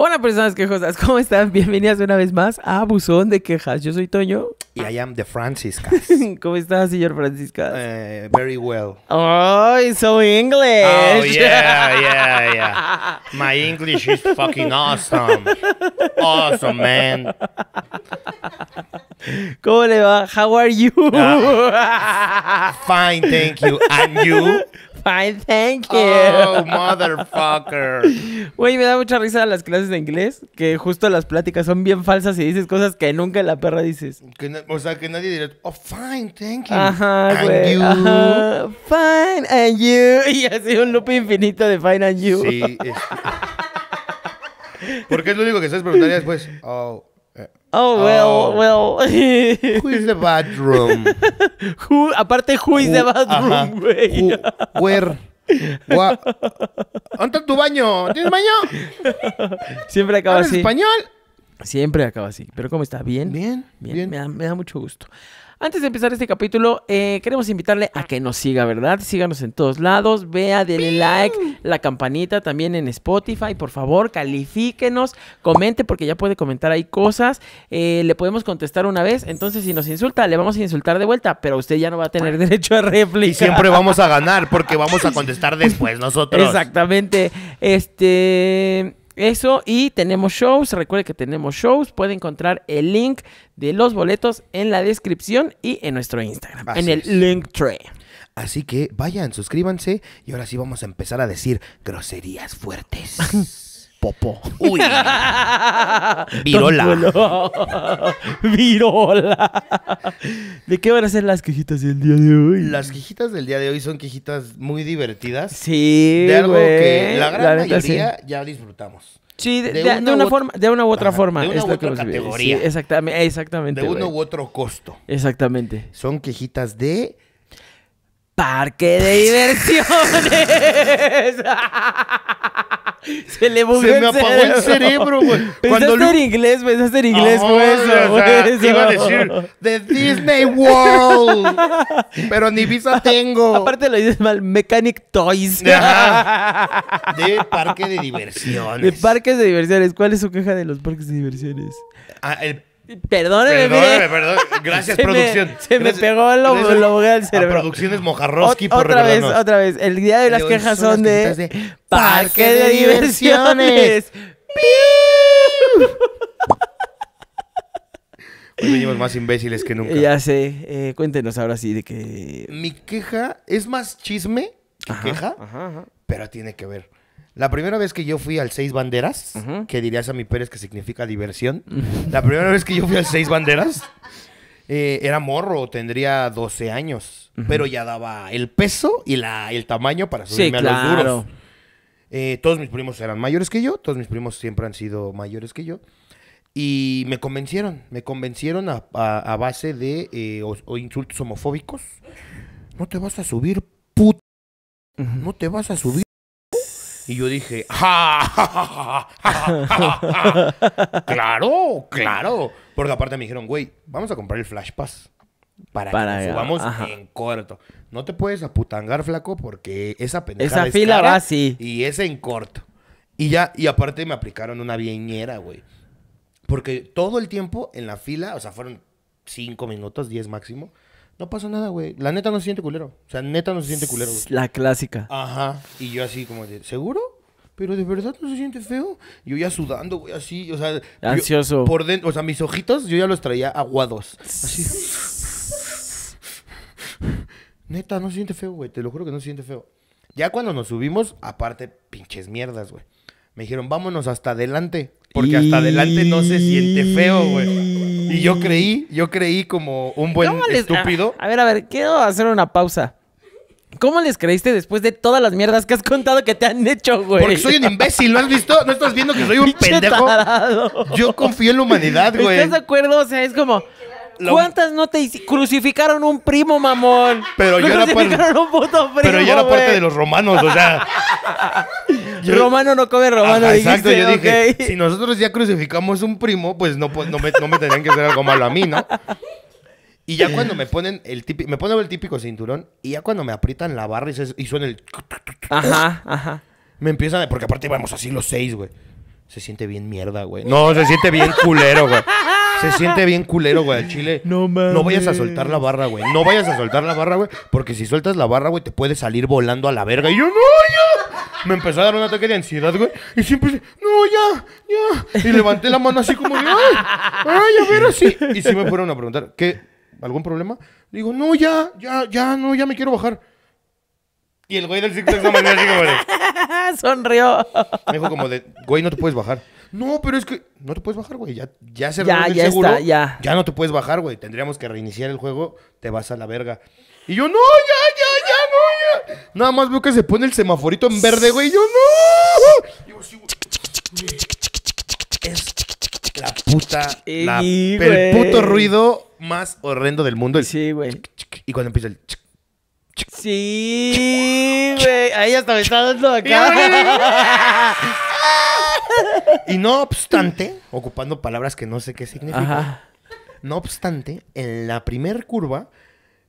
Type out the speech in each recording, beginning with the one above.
Hola personas quejosas, ¿cómo están? Bienvenidas una vez más a Buzón de Quejas. Yo soy Toño. Y I am the Francisca. ¿Cómo estás, señor Francisca? Eh, very well. Oh, so English. Oh, yeah, yeah, yeah. My English is fucking awesome. Awesome, man. ¿Cómo le va? How are you? Ah, fine, thank you. And you? fine, thank you. Oh, motherfucker. Güey, me da mucha risa las clases de inglés, que justo las pláticas son bien falsas y dices cosas que nunca en la perra dices. o sea, que nadie dirá, oh, fine, thank you. Ajá, güey. Fine, and you. Y así un loop infinito de fine and you. Sí. Porque es lo único que sabes preguntaría después. Oh, Oh, well, oh. well. Who is the bathroom? aparte, who is the bathroom, güey? Where? ¿Dónde está tu baño? ¿Tienes baño? Siempre acaba así. español? Siempre acaba así. Pero ¿cómo está? ¿Bien? Bien. Bien. bien. me da mucho gusto. Antes de empezar este capítulo, eh, queremos invitarle a que nos siga, ¿verdad? Síganos en todos lados, vea, denle like, la campanita también en Spotify, por favor, califíquenos, comente porque ya puede comentar ahí cosas, eh, le podemos contestar una vez, entonces si nos insulta, le vamos a insultar de vuelta, pero usted ya no va a tener derecho a réplica. Y siempre vamos a ganar porque vamos a contestar después nosotros. Exactamente. Este... Eso y tenemos shows. Recuerde que tenemos shows. Puede encontrar el link de los boletos en la descripción y en nuestro Instagram. en el link tray. Así que vayan, suscríbanse y ahora sí vamos a empezar a decir groserías fuertes. Popo, Uy. Virola. Virola. ¿De qué van a ser las quejitas del día de hoy? Las quejitas del día de hoy son quejitas muy divertidas. Sí. De algo que la gran mayoría ya disfrutamos. Sí, de, una, de una u otra forma. De una u otra categoría. exactamente, exactamente. De uno u otro costo. Exactamente. Son quejitas de parque de diversiones. Se le movió Se me el apagó el cerebro, güey. Pensaste en inglés, pensaste en inglés, güey. eso. o iba a decir, The Disney World. Pero ni visa tengo. Aparte lo dices mal, Mechanic Toys. De parque de diversiones. De parques de diversiones. ¿Cuál es su queja de los parques de diversiones? Ah, el Perdóneme. Perdóneme, perdón. Gracias, producción. se me pegó el lobo, al del cerebro. producciones Mojarroski por Otra vez, otra vez. El día de las quejas son, de, Parque de Diversiones. Hoy venimos más imbéciles que nunca. Ya sé. Eh, cuéntenos ahora sí de que... Mi queja es más chisme que queja, ajá. pero tiene que ver. La primera vez que yo fui al Seis Banderas, que dirías a mi Pérez que significa diversión, la primera vez que yo fui al Seis Banderas, eh, era morro, tendría 12 años, pero ya daba el peso y la, el tamaño para subirme a los duros. Eh, todos mis primos eran mayores que yo, todos mis primos siempre han sido mayores que yo. Y me convencieron, me convencieron a, base de eh, insultos homofóbicos. No te vas a subir, puto. No te vas a subir. Y yo dije, ¡Ja, ja, ja, ja, claro, claro. Porque aparte me dijeron, güey, vamos a comprar el Flash Pass. Para, que en corto. No te puedes aputangar, flaco, porque esa pendejada Esa fila va así. Y es en corto. Y ya, y aparte me aplicaron una viñera, güey. Porque todo el tiempo en la fila, o sea, fueron cinco minutos, diez máximo no pasa nada, güey. La neta no se siente culero. O sea, neta no se siente culero, güey. La clásica. Ajá. Y yo así como de, ¿seguro? Pero de verdad no se siente feo. Yo ya sudando, güey, así, o sea. Ansioso. por dentro, o sea, mis ojitos yo ya los traía aguados. Así. neta, no se siente feo, güey. Te lo juro que no se siente feo. Ya cuando nos subimos, aparte, pinches mierdas, güey. Me dijeron, vámonos hasta adelante. Porque hasta adelante no se siente feo, güey. Y yo creí, yo creí como un buen estúpido. Ah, a ver, a ver, quiero hacer una pausa. ¿Cómo les creíste después de todas las mierdas que has contado que te han hecho, güey? Porque soy un imbécil, ¿lo has visto? ¿No estás viendo que soy un pendejo? Yo confío en la humanidad, güey. ¿Estás de acuerdo? O sea, es como... ¿Cuántas no te Crucificaron un primo, mamón. Pero yo era parte... un puto primo, Pero yo era parte de los romanos, o sea... romano no come romano. exacto, yo dije, si nosotros ya crucificamos un primo, pues no, no, me, no me tenían que hacer algo malo a mí, ¿no? Y ya cuando me ponen el típico, me ponen el típico cinturón y ya cuando me aprietan la barra y, se, suena el... Ajá, ajá. Me empiezan, a, porque aparte íbamos así los seis, güey. Se siente bien mierda, güey. No, se siente bien culero, güey. Se siente bien culero, güey, al chile. No mames. No vayas a soltar la barra, güey. No vayas a soltar la barra, güey. Porque si sueltas la barra, güey, te puede salir volando a la verga. Y yo, no, ya. Me empezó a dar un ataque de ansiedad, güey. Y siempre, no, ya, ya. Y levanté la mano así como, de, ay, ay, a ver, así. Y si me fueron a preguntar, ¿qué? ¿Algún problema? Digo, no, ya, ya, ya, no, ya me quiero bajar. Y el güey del zigzag me manera así güey. Sonrió. Me dijo como de, güey, no te puedes bajar. No, pero es que no te puedes bajar, güey. Ya, ya se ya, ya seguro. Está, ya. ya no te puedes bajar, güey. Tendríamos que reiniciar el juego. Te vas a la verga. Y yo, no, ya, ya, ya, no, ya. Nada más veo que se pone el semaforito en verde, güey. Y yo, no. Y Yo, sí, la puta, el puto ruido más horrendo del mundo. sí, güey. Y cuando empieza el... Sí, güey. Ahí hasta me está dando acá. y no obstante, ocupando palabras que no sé qué significan, no obstante, en la primer curva,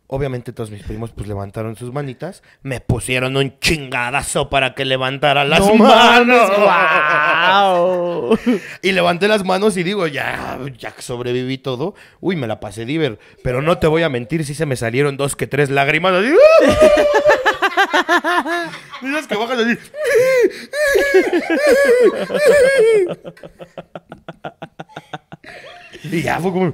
obviamente todos mis primos pues levantaron sus manitas, me pusieron un chingadazo para que levantara las manos. y levanté las manos y digo, ya, ya sobreviví todo, uy, me la pasé diver, pero no te voy a mentir, si se me salieron dos que tres lágrimas. Así, ¡uh! Dices que bajas así. Y ya fue como.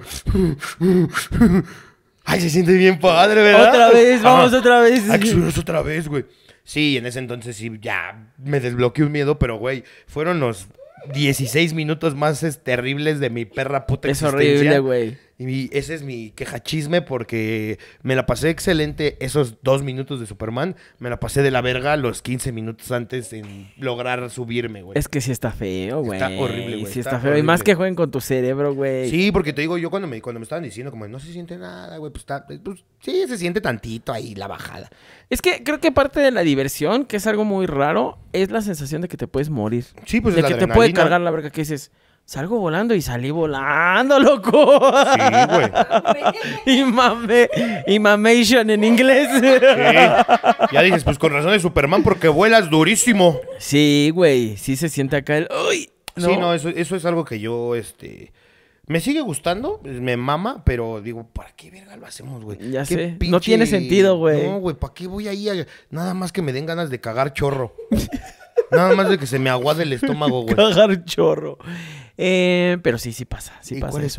Ay, se siente bien padre, ¿verdad? Otra vez, vamos otra vez. que otra vez, güey. Sí, en ese entonces sí, ya me desbloqueé un miedo, pero güey, fueron los 16 minutos más este, terribles de mi perra puta Es horrible, güey. Y ese es mi queja chisme porque me la pasé excelente esos dos minutos de Superman. Me la pasé de la verga los 15 minutos antes en lograr subirme, güey. Es que sí está feo, güey. Está horrible, güey. Sí está, feo. Y más que jueguen con tu cerebro, güey. Sí, porque te digo, yo cuando me, cuando me estaban diciendo, como, no se siente nada, güey, pues está. Eh, pues, sí, se siente tantito ahí la bajada. Es que creo que parte de la diversión, que es algo muy raro, es la sensación de que te puedes morir. Sí, pues de que te puede cargar la verga que dices. Salgo volando y salí volando, loco. Sí, güey. y mame, y mamation en inglés. Ya dices, pues con razón de Superman porque vuelas durísimo. Sí, güey. Sí se siente acá el... ¡Uy! Sí, no, eso, eso es algo que yo, este... Me sigue gustando, me mama, pero digo, ¿para qué verga lo hacemos, güey? Ya sé. No tiene sentido, güey. No, güey, ¿para qué voy ahí Nada más que me den ganas de cagar chorro. Nada más de que se me aguade el estómago, güey. Cagar chorro. Eh, pero sí, sí pasa. Sí pasa es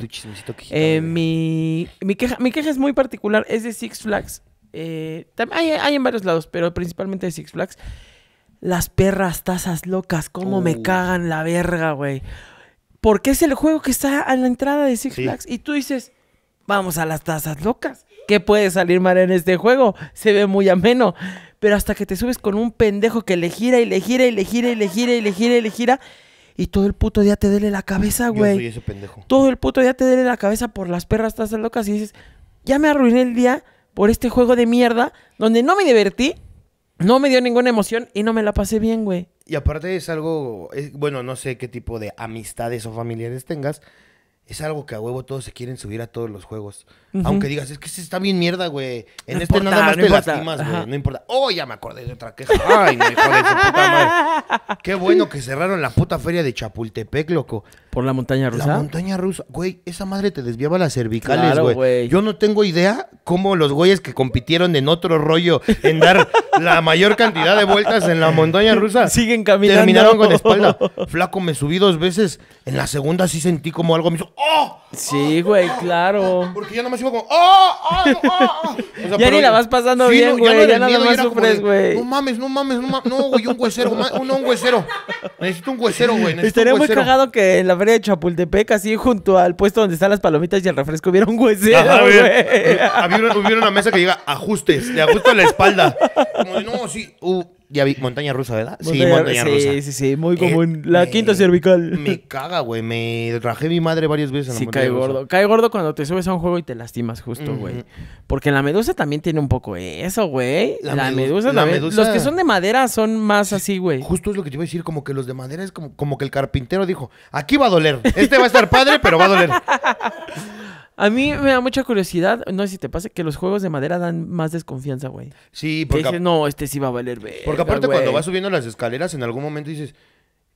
eh, mi, queja, mi queja es muy particular. Es de Six Flags. Eh, hay, en varios lados, pero principalmente de Six Flags. Las perras tazas locas. Cómo me uh. cagan la verga, güey. Porque es el juego que está a la entrada de Six Flags. Y tú dices, vamos a las tazas locas. ¿Qué puede salir mal en este juego? Se ve muy ameno. Pero hasta que te subes con un pendejo que le gira y le gira y le gira y le gira y le gira. Y le gira y todo el puto día te duele la cabeza, güey. ese pendejo. Todo el puto día te dele la cabeza por las perras estás locas y dices, ya me arruiné el día por este juego de mierda donde no me divertí, no me dio ninguna emoción y no me la pasé bien, güey. Y aparte es algo, es, bueno, no sé qué tipo de amistades o familiares tengas, es algo que a huevo todos se quieren subir a todos los juegos. Aunque digas, es que se está bien mierda, güey. En este nada más no te lastimas, güey. No importa. Oh, ya me acordé de otra queja. Ay, me acordé su puta madre. Qué bueno que cerraron la puta feria de Chapultepec, loco. ¿Por la montaña rusa? La montaña rusa. Güey, esa madre te desviaba las cervicales, güey. Yo no tengo idea cómo los güeyes que compitieron en otro rollo en dar la mayor cantidad de vueltas en la montaña rusa. Siguen caminando. Terminaron con la espalda. Flaco, me subí dos veces. En la segunda sí sentí como algo me hizo. ¡Oh! Sí, güey, claro. Porque ya nomás como, ah, ah, ah, ya ni la vas pasando bien, güey. No, ya, nada sufres, güey. No mames, no mames, no mames. No, güey, un huesero. Un, no, un huesero. Necesito un huesero, güey. Estaría muy cagado que en la feria de Chapultepec, así junto al puesto donde están las palomitas y el refresco, hubiera un huesero, Ajá, güey. Hubiera, una mesa que diga ajustes. Le ajusto la espalda. Como de, no, sí. Uh, ya vi, montaña rusa, ¿verdad? sí, montaña rusa. Sí, sí, sí, muy eh, común. la quinta cervical. Me caga, güey. Me traje mi madre varias veces en la sí, cae gordo. Cae gordo cuando te subes a un juego y te lastimas justo, güey. Porque la medusa también tiene un poco eso, güey. La, medusa, la medusa Los que son de madera son más así, güey. Justo es lo que te iba a decir, como que los de madera es como, como que el carpintero dijo, aquí va a doler. Este va a estar padre, pero va a doler. A mí me da mucha curiosidad, no sé si te pasa, que los juegos de madera dan más desconfianza, güey. Sí, porque... Dices, no, este sí va a valer ver. Porque aparte cuando vas subiendo las escaleras, en algún momento dices...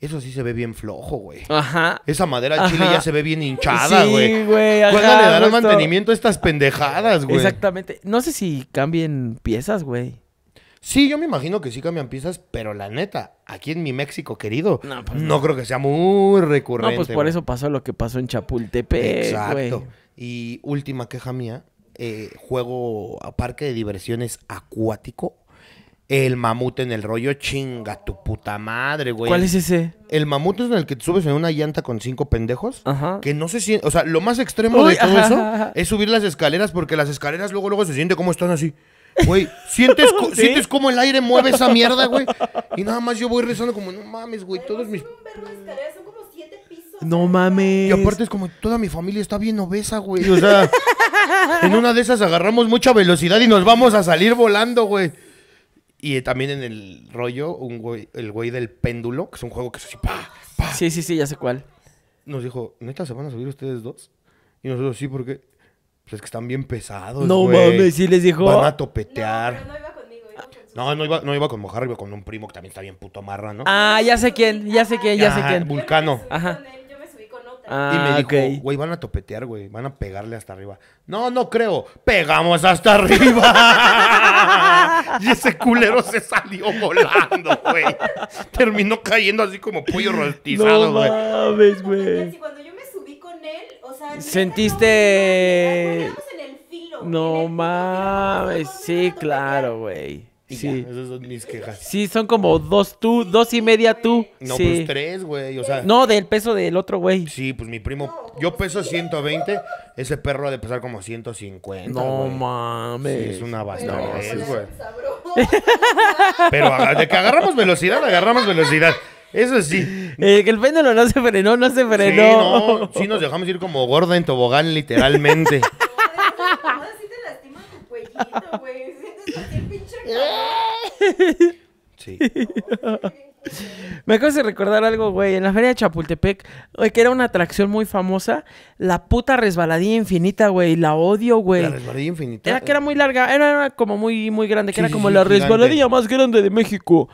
Eso sí se ve bien flojo, güey. Ajá. Esa madera chile ya se ve bien hinchada, güey. Sí, güey. Ajá, ¿Cuándo le dan mantenimiento a estas pendejadas, güey? Exactamente. No sé si cambien piezas, güey. Sí, yo me imagino que sí cambian piezas, pero la neta, aquí en mi México querido, no, pues creo que sea muy recurrente. No, pues por eso pasó lo que pasó en Chapultepec, Exacto. Y última queja mía, eh, juego a parque de diversiones acuático. El mamut en el rollo, chinga tu puta madre, güey. ¿Cuál es ese? El mamut es en el que te subes en una llanta con cinco pendejos. Que no se siente. O sea, lo más extremo de todo eso es subir las escaleras porque las escaleras luego, luego se siente como están así. Güey, ¿sientes, ¿sientes cómo el aire mueve esa mierda, güey? Y nada más yo voy rezando como, no mames, güey, todos mis. No mames. Y aparte es como toda mi familia está bien obesa, güey. O sea, en una de esas agarramos mucha velocidad y nos vamos a salir volando, güey. Y también en el rollo, un güey, el güey del péndulo, que es un juego que es así, pa, Sí, sí, sí, ya sé cuál. Nos dijo, ¿neta se van a subir ustedes dos? Y nosotros, sí, porque pues es que están bien pesados, No mames, sí les dijo. Van a topetear. No, no iba conmigo, No, no iba, con Mojarra, iba con un primo que también está bien puto amarra, ¿no? Ah, ya sé quién, ya sé quién, ya sé quién. Vulcano. Ajá y me dijo, güey, van a topetear, güey, van a pegarle hasta arriba. No, no creo, pegamos hasta arriba. y ese culero se salió volando, güey. Terminó cayendo así como pollo rostizado, güey. No mames, güey. Cuando yo me subí con él, o sea, sentiste... No mames, sí, claro, güey sí. esas son mis quejas. Sí, son como dos tú, dos y media tú. No, pues tres, güey. O sea. No, del peso del otro güey. Sí, pues mi primo. Yo peso 120. Ese perro ha de pesar como 150. No mames. Sí, es una bastarda, güey. Pero ah, de que agarramos velocidad, agarramos velocidad. Eso sí. Eh, que el péndulo no se frenó, no se frenó. Sí, no, sí nos dejamos ir como gorda en tobogán, literalmente. No sí te lastima tu cuellito, güey. Sí. Me acabas de recordar algo, güey. En la feria de Chapultepec, que era una atracción muy famosa, la puta resbaladilla infinita, güey. La odio, güey. La resbaladilla infinita. Era que era eh. muy larga, era, como muy, muy grande, que era como la resbaladilla más grande de México.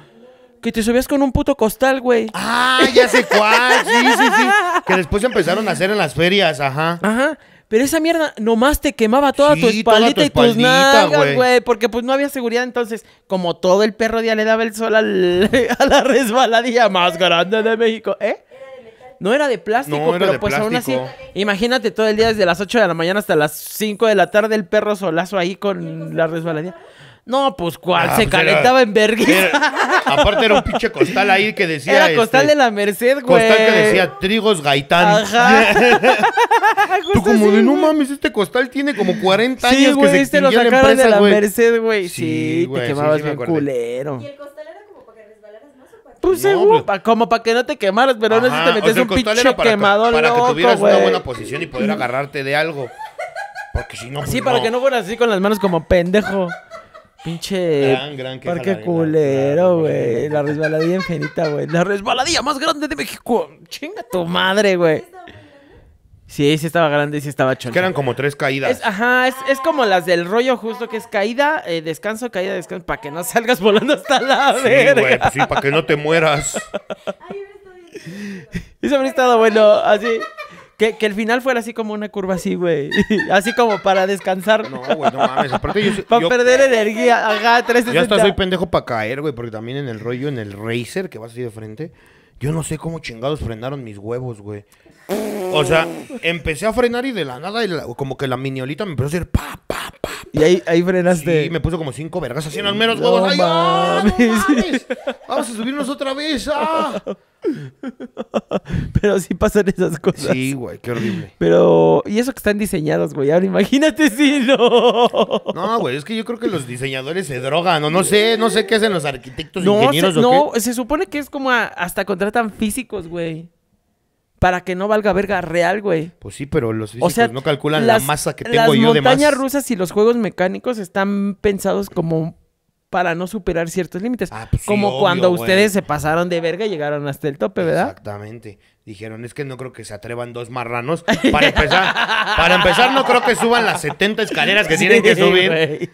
Que te subías con un puto costal, güey. Ah, ya sé cuál. Sí, sí, sí. Que después empezaron a hacer en las ferias, ajá. Ajá. Pero esa mierda nomás te quemaba toda tu espalda y tus nalgas, güey. Porque pues no había seguridad. Entonces, como todo el perro día le daba el sol a la resbaladilla más grande de México, ¿eh? No era de plástico, pero pues aún así, imagínate todo el día desde las 8 de la mañana hasta las 5 de la tarde el perro solazo ahí con la resbaladilla. No, pues cuál, ah, se pues calentaba en vergüenza. aparte era un pinche costal ahí que decía. Era este, costal de la Merced, güey. Costal que decía trigos gaitán. Ajá. Tú como de no mames, este costal tiene como 40 sí, años güey, que se este lo sacaron la empresa, de la Merced, güey. Sí, te quemabas bien culero. ¿Y el costal era como para que resbalaras más o para Pues seguro, pues- como para que no te quemaras, pero no es que te metes un pinche quemador Para que tuvieras una buena posición y poder agarrarte de algo. Porque si no, Sí, pues para que no fueras así con las manos como pendejo. Pinche. Gran, gran Parque culero, güey. La resbaladilla infinita, güey. La resbaladilla más grande de México. Chinga tu madre, güey. Sí, sí estaba grande sí estaba choncho. Que eran como tres caídas. ajá, es, como las del rollo justo que es caída, eh, descanso, caída, descanso, para que no salgas volando hasta la sí, verga. Pues sí, para que no te mueras. Eso habría estado bueno, así. Que, que, el final fuera así como una curva así, güey. Así como para descansar. No, güey, no mames. Aparte yo... Para perder energía. Ajá, Yo hasta soy pendejo para caer, güey. Porque también en el rollo, en el racer, que vas así de frente... Yo no sé cómo chingados frenaron mis huevos, güey. O sea, empecé a frenar y de la nada, como que la miniolita me empezó a hacer pa, y ahí, ahí frenaste. Sí, me puso como cinco vergas Haciendo al menos huevos. ¡Ay, no Vamos a subirnos otra vez. Ah. Pero sí pasan esas cosas. Sí, güey, qué horrible. Pero, y eso que están diseñados, güey. Ahora imagínate si no. No, güey, es que yo creo que los diseñadores se drogan. O no sé, no sé qué hacen los arquitectos, no, ingenieros No, se supone que es como hasta contratan físicos, güey para que no valga verga real, güey. Pues sí, pero los físicos o sea, no calculan la masa que tengo yo de más. Las montañas rusas y los juegos mecánicos están pensados como para no superar ciertos límites. Ah, pues como cuando ustedes se pasaron de verga y llegaron hasta el tope, ¿verdad? Exactamente. Dijeron, es que no creo que se atrevan dos marranos. Para empezar, para empezar no creo que suban las 70 escaleras que tienen que subir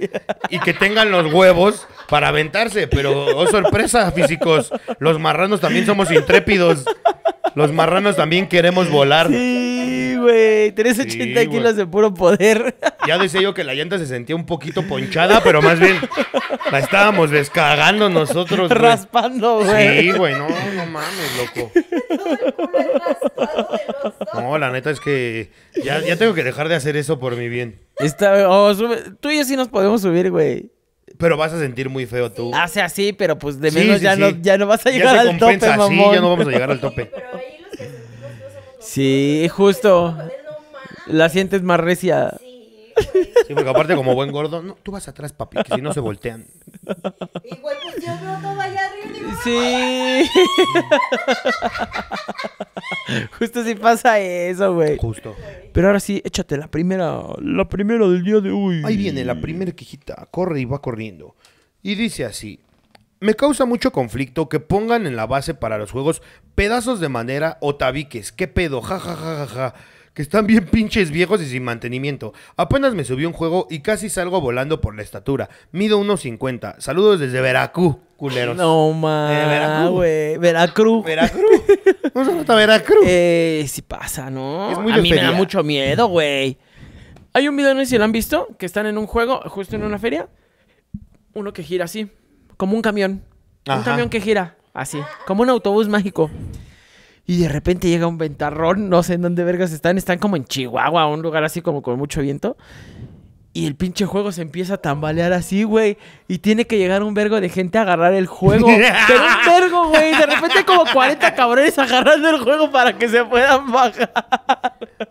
y que tengan los huevos para aventarse. Pero, oh sorpresa, físicos, los marranos también somos intrépidos. Los marranos también queremos volar. Sí güey. Tenés 80 kilos de puro poder. Ya decía yo que la llanta se sentía un poquito ponchada, pero más bien la estábamos descargando nosotros. Raspando, güey. Sí, güey, no, no mames, loco. No, la neta es que ya, tengo que dejar de hacer eso por mi bien. Oh, tú y yo sí nos podemos subir, güey. Pero vas a sentir muy feo tú. Hace ah, así, pero pues de menos ya, No, ya no vas a llegar al tope, mamón. ya no vamos a llegar al tope. Sí, justo. La sientes más recia. Sí, porque aparte como buen gordo, no, tú vas atrás, papi, que si no se voltean. Igual pues yo veo todo allá arriba. y Sí. Justo si pasa eso, güey. Justo. Pero ahora sí, échate la primera, la primera del día de hoy. Ahí viene la primera quejita, corre y va corriendo. Y dice así. Me causa mucho conflicto que pongan en la base para los juegos pedazos de madera o tabiques. ¿Qué pedo? Ja, Que están bien pinches viejos y sin mantenimiento. Apenas me subí un juego y casi salgo volando por la estatura. Mido 1.50. Saludos desde Veracruz, culeros. No, mames. Eh, güey. Veracruz. Veracruz. No se a Veracruz. Eh, sí pasa, ¿no? Es a mí me da mucho miedo, güey. Hay un video, no sé si lo han visto, que están en un juego, justo en una feria. Uno que gira así como un camión. Un camión que gira, así, como un autobús mágico. Y de repente llega un ventarrón, no sé en dónde vergas están, están como en Chihuahua, un lugar así como con mucho viento. Y el pinche juego se empieza a tambalear así, güey. Y tiene que llegar un vergo de gente a agarrar el juego. Pero un vergo, güey. De repente como 40 cabrones agarrando el juego para que se puedan bajar.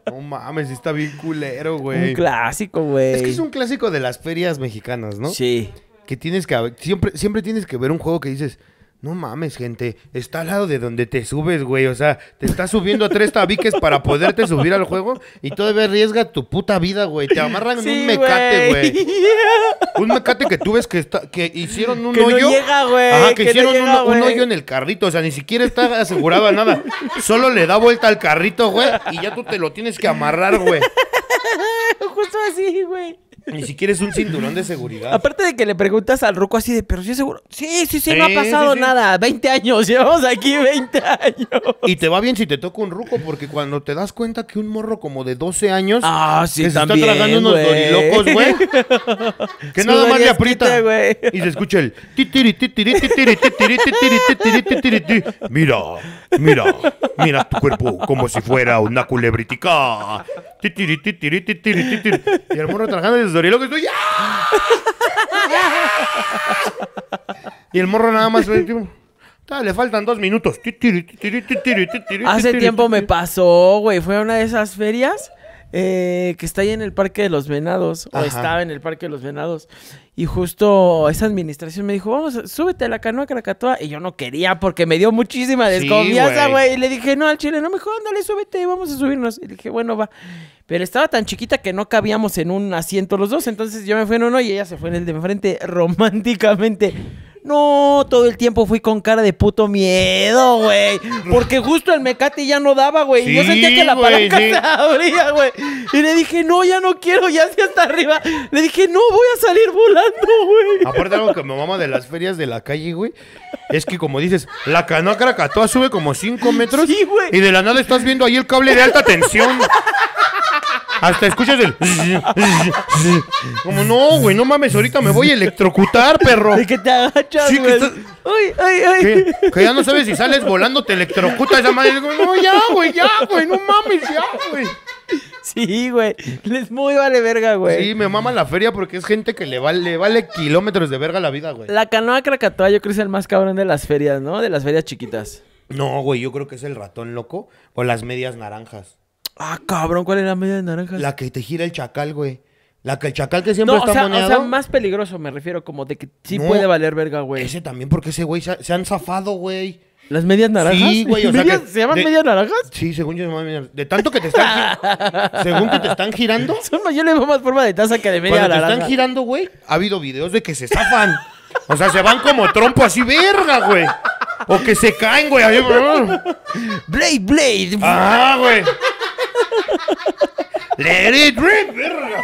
No mames, está bien culero, güey. Un clásico, güey. Es que es un clásico de las ferias mexicanas, ¿no? Sí que tienes que siempre siempre tienes que ver un juego que dices no mames, gente, está al lado de donde te subes, güey. O sea, te estás subiendo a tres tabiques para poderte subir al juego y todavía arriesga tu puta vida, güey. Te amarran en un mecate, güey. Un mecate que tú ves que, está, que hicieron un que hoyo. No llega, güey. Ajá, que, hicieron un, hoyo en el carrito. O sea, ni siquiera está asegurado a nada. Solo le da vuelta al carrito, güey, y ya tú te lo tienes que amarrar, güey. Justo así, güey. Ni siquiera es un cinturón de seguridad. Aparte de que le preguntas al ruco así de, pero sí es seguro. Sí, sí, sí, no ha pasado nada. 20 años, llevamos aquí 20 años. Y te va bien si te toca un ruco, porque cuando te das cuenta que un morro como de 12 años Ah, sí, que se está tragando unos dorilocos, güey, que nada más le aprieta y se escucha el Mira, mira, mira tu cuerpo como si fuera una culebritica. Y el morro tragando que estoy. y el morro nada más. Le faltan dos minutos. Hace tiempo me pasó, güey. Fue a una de esas ferias eh, que está ahí en el Parque de los Venados, o estaba en el Parque de los Venados, y justo esa administración me dijo, vamos, súbete a la canoa Krakatoa, y yo no quería porque me dio muchísima desconfianza, güey, y le dije, no, al chile, no, me dijo, ándale, súbete, vamos a subirnos, y dije, bueno, va, pero estaba tan chiquita que no cabíamos en un asiento los dos, entonces yo me fui en uno y ella se fue en el de enfrente románticamente, no, todo el tiempo fui con cara de puto miedo, güey. Porque justo el mecate ya no daba, güey. y yo sentía que la palanca se abría, güey. Y le dije, no, ya no quiero, ya estoy hasta arriba. Le dije, no, voy a salir volando, güey. Aparte, algo que me mama de las ferias de la calle, güey, es que como dices, la canoa caracatoa sube como 5 metros. Sí, güey. Y de la nada estás viendo ahí el cable de alta tensión. Hasta escuchas el. Como no, güey, no mames, ahorita me voy a electrocutar, perro. De que te agachas, sí, güey. Estás... uy, ay, ay. Que, ya no sabes si sales volando, te electrocuta esa madre. No, ya, güey, ya, güey, no mames, ya, güey. Sí, güey. Les muy vale verga, güey. Sí, me mama la feria porque es gente que le vale, vale kilómetros de verga la vida, güey. La canoa Krakatoa yo creo que es el más cabrón de las ferias, ¿no? De las ferias chiquitas. No, güey, yo creo que es el ratón loco o las medias naranjas. Ah, cabrón, ¿cuál es la media de naranja? La que te gira el chacal, güey. La que el chacal que siempre no, está o sea, O sea, más peligroso, me refiero, como de que sí puede valer verga, güey. Ese también, porque ese güey se, han zafado, güey. ¿Las medias naranjas? Sí, güey. O sea que ¿Se llaman medias naranjas? Sí, según yo se llaman medias De tanto que te están... según que te están girando... Son mayores más forma de taza que de media naranja. te están girando, güey, ha habido videos de que se zafan. o sea, se van como trompo así, verga, güey. O que se caen, güey. Blade, Blade. Ah, güey. Let it rip, verga.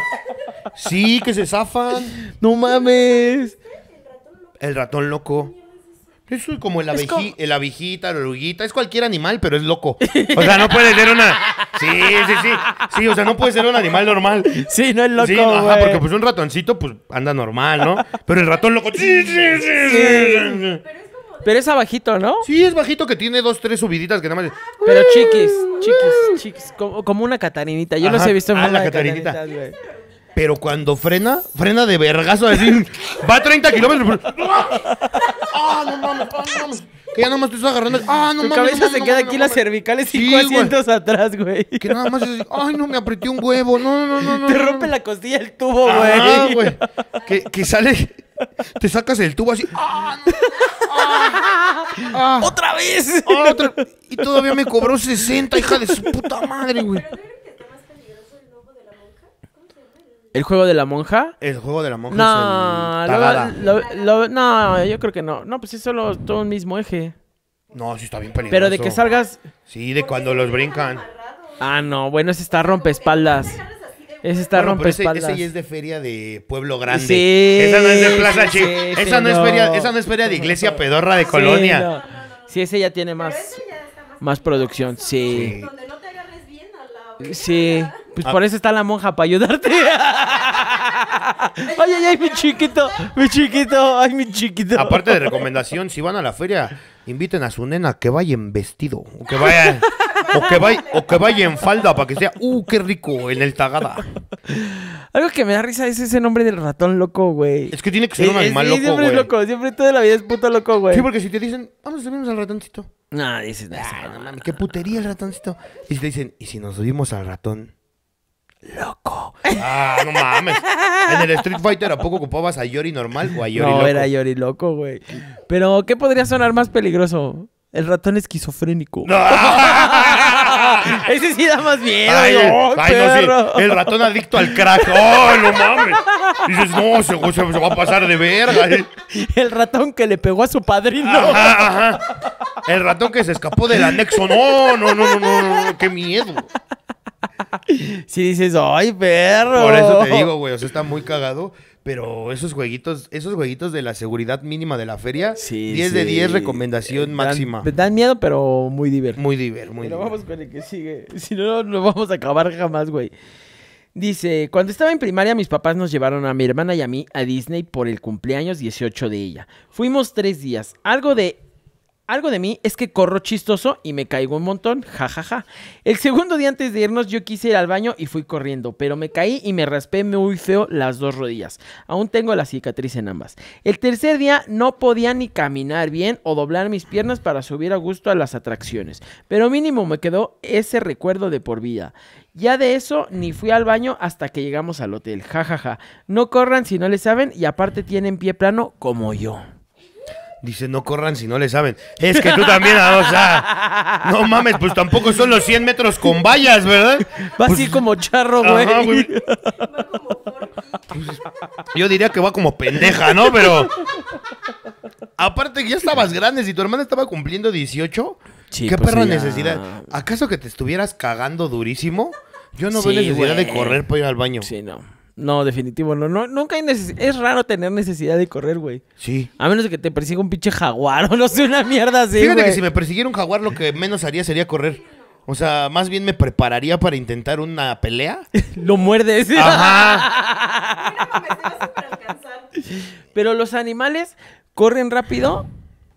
Sí, que se zafan. No mames. El ratón loco. Es como el, abeji, el la oruguita. Es cualquier animal, pero es loco. O sea, no puede ser una. Sí, sí, sí. Sí, o sea, no puede ser un animal normal. Sí, no es loco. Sí, ajá, porque pues un ratoncito, pues anda normal, ¿no? Pero el ratón loco. sí. sí. sí. Pero es abajito, ¿no? Sí, es bajito que tiene dos, tres subiditas que nada más. Pero chiquis, chiquis, chiquis. Como, una catarinita. Yo no los he visto en ah, la catarinita. Pero cuando frena, frena de vergazo decir, va a 30 kilómetros. ¡Ah, no mames! Ah, no Que ya nada más te estás agarrando. ¡Ah, no mames! Tu cabeza se queda aquí, las cervicales, y asientos atrás, güey. Que nada más ¡ay, no me apreté un huevo! ¡No, no, no! no te rompe la costilla el tubo, güey. güey. Que, que sale te sacas el tubo así. Ah, ah. ¡Otra vez! Y todavía me cobró 60, hija de su puta madre, güey. ¿El juego de la monja? El juego de la monja no, el... no, yo creo que no. No, pues es solo todo un mismo eje. No, sí está bien peligroso. Pero de que salgas... Sí, de cuando los brincan. Ah, no. Bueno, ese está rompe espaldas. Ese está rompe Esa ya es de feria de Pueblo Grande. Sí, esa no es Plaza esa, Es feria, esa no es feria de iglesia pedorra de colonia. Sí, ese ya tiene más, más, producción. Sí. Donde no te agarres bien Sí. Pues ah. por eso está la monja, para ayudarte. ay, ay, ay, mi chiquito, mi chiquito, ay, mi chiquito. Aparte de recomendación, si van a la feria, inviten a su nena que vayan vestido. Que vaya o que, vaya, o que en falda para que sea, uh, qué rico en el tagada. Algo que me da risa es ese nombre del ratón loco, güey. Es que tiene que ser un eh, animal loco, Siempre es loco, siempre toda la vida es puto loco, güey. Sí, porque si te dicen, vamos a subirnos al ratoncito. No, dices, ah, no mames, qué putería el ratoncito. Y si te dicen, ¿y si nos subimos al ratón? Loco. Ah, no mames. En el Street Fighter, ¿a poco ocupabas a Yori normal o a Yori no, era Yori loco, güey. Pero, ¿qué podría sonar más peligroso? El ratón esquizofrénico. Ese sí da más miedo. Ay, El ratón adicto al crack. ¡Ay, no mames! Dices, no, se, va a pasar de verga. El ratón que le pegó a su padrino. Ajá, El ratón que se escapó del anexo. No, no, no, no, no, Qué miedo. Si dices, ay, perro. Por eso te digo, güey, o está muy cagado. Pero esos jueguitos, esos jueguitos de la seguridad mínima de la feria, 10 de 10 recomendación eh, máxima. Dan, dan miedo, pero muy divertido. Muy divertido, muy Pero vamos con el que sigue. Si no, no vamos a acabar jamás, güey. Dice, cuando estaba en primaria mis papás nos llevaron a mi hermana y a mí a Disney por el cumpleaños 18 de ella. Fuimos tres días. Algo de algo de mí es que corro chistoso y me caigo un montón, jajaja. El segundo día antes de irnos yo quise ir al baño y fui corriendo, pero me caí y me raspé muy feo las dos rodillas. Aún tengo la cicatriz en ambas. El tercer día no podía ni caminar bien o doblar mis piernas para subir a gusto a las atracciones, pero mínimo me quedó ese recuerdo de por vida. Ya de eso ni fui al baño hasta que llegamos al hotel, jajaja. no corran si no le saben y aparte tienen pie plano como yo. Dice, no corran si no le saben. Es que tú también, ah, o sea, no mames, pues tampoco son los 100 metros con vallas, ¿verdad? Va así pues, como charro, güey. yo diría que va como pendeja, ¿no? Pero. Aparte que ya estabas grande, si tu hermana estaba cumpliendo 18, ¿qué pues perro necesidad? ¿Acaso que te estuvieras cagando durísimo? Yo no veo necesidad de correr para ir al baño. Sí, no. No, definitivo, no, no nunca hay necesidad. Es raro tener necesidad de correr, güey. Sí. A menos de que te persiga un pinche jaguar o no sé, una mierda así. Fíjate que si me persiguiera un jaguar, lo que menos haría sería correr. O sea, más bien me prepararía para intentar una pelea. lo muerdes. Ajá. Pero los animales corren rápido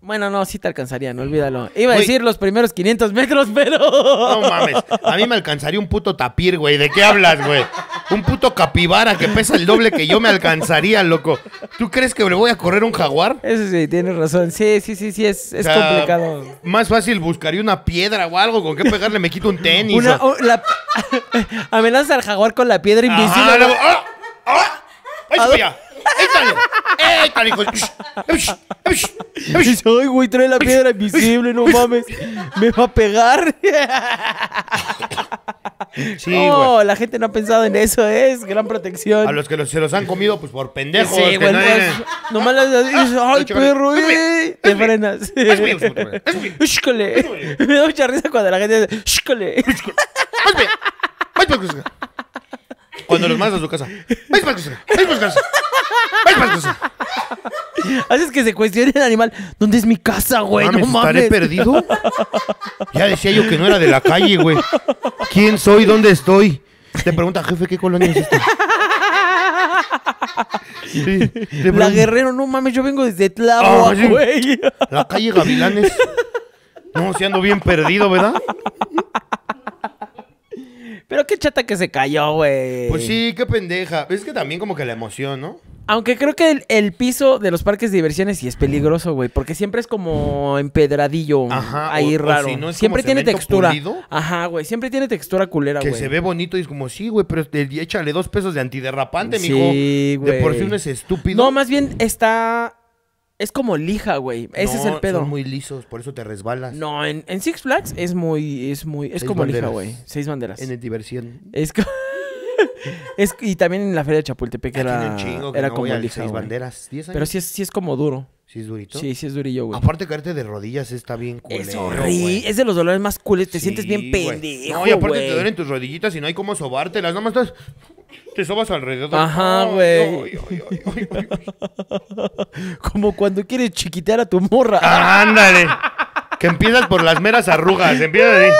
bueno, no, sí te alcanzaría, no olvídalo. Iba a decir los primeros 500 metros, pero... No mames. A mí me alcanzaría un puto tapir, güey. ¿De qué hablas, güey? Un puto capibara que pesa el doble que yo me alcanzaría, loco. ¿Tú crees que me voy a correr un jaguar? Eso sí, tienes razón. Sí, sí, sí, sí, es, complicado. Más fácil buscaría una piedra o algo con que pegarle, me quito un tenis. amenaza al jaguar con la piedra invisible. ¡ah! ¡Ah! hijo! ay, güey, trae la piedra invisible, no mames. Me va a pegar. no, la gente no ha pensado en eso, es gran protección. A los que se los han comido, pues por pendejos. Sí, güey, no pues, nomás dices, ah, ay, perro, eh, Es eh", te frenas. Es es Me da mucha risa cuando la gente dice, "Úscole". ¡Ay, bien! ¡Ay, güey! Cuando los mandas a su casa. ¡Vais para casa! ¡Vais para casa! casa! Haces que se cuestione el animal. ¿Dónde es mi casa, güey? No mames, ¿Estaré perdido? Ya decía yo que no era de la calle, güey. ¿Quién soy? ¿Dónde estoy? Te pregunta, jefe, ¿qué colonia es esta? la Guerrero, no mames, yo vengo desde Tlavo, ah, güey. La calle Gavilanes. No, si ando bien perdido, ¿verdad? Pero qué chata que se cayó, güey. Pues sí, qué pendeja. Es que también como que la emoción, ¿no? Aunque creo que el, piso de los parques de diversiones sí es peligroso, güey. Porque siempre es como empedradillo. Ajá. Ahí raro. si no es siempre tiene textura. Ajá, güey. Siempre tiene textura culera, güey. Que se ve bonito y es como, sí, güey, pero échale dos pesos de antiderrapante, mijo. Sí, güey. De por sí uno es estúpido. No, más bien está es como lija, güey. Ese es el pedo. Son muy lisos, por eso te resbalas. No, en, Six Flags es muy, es muy, es como lija, güey. Seis banderas. En el diversión. Es como... y también en la feria de Chapultepec ah, era, era como lija, seis banderas. Pero sí es, sí es como duro. ¿Sí es durito? Sí, sí es durillo, güey. Aparte caerte de rodillas está bien cool. Es horrible. Es de los dolores más cooles. Te sientes bien pendejo, No, y aparte te duelen tus rodillitas y no hay cómo sobártelas. Nada más estás... Te sobas alrededor. Ajá, güey. Como cuando quieres chiquitear a tu morra. ándale. Que empiezas por las meras arrugas. Empiezas ahí.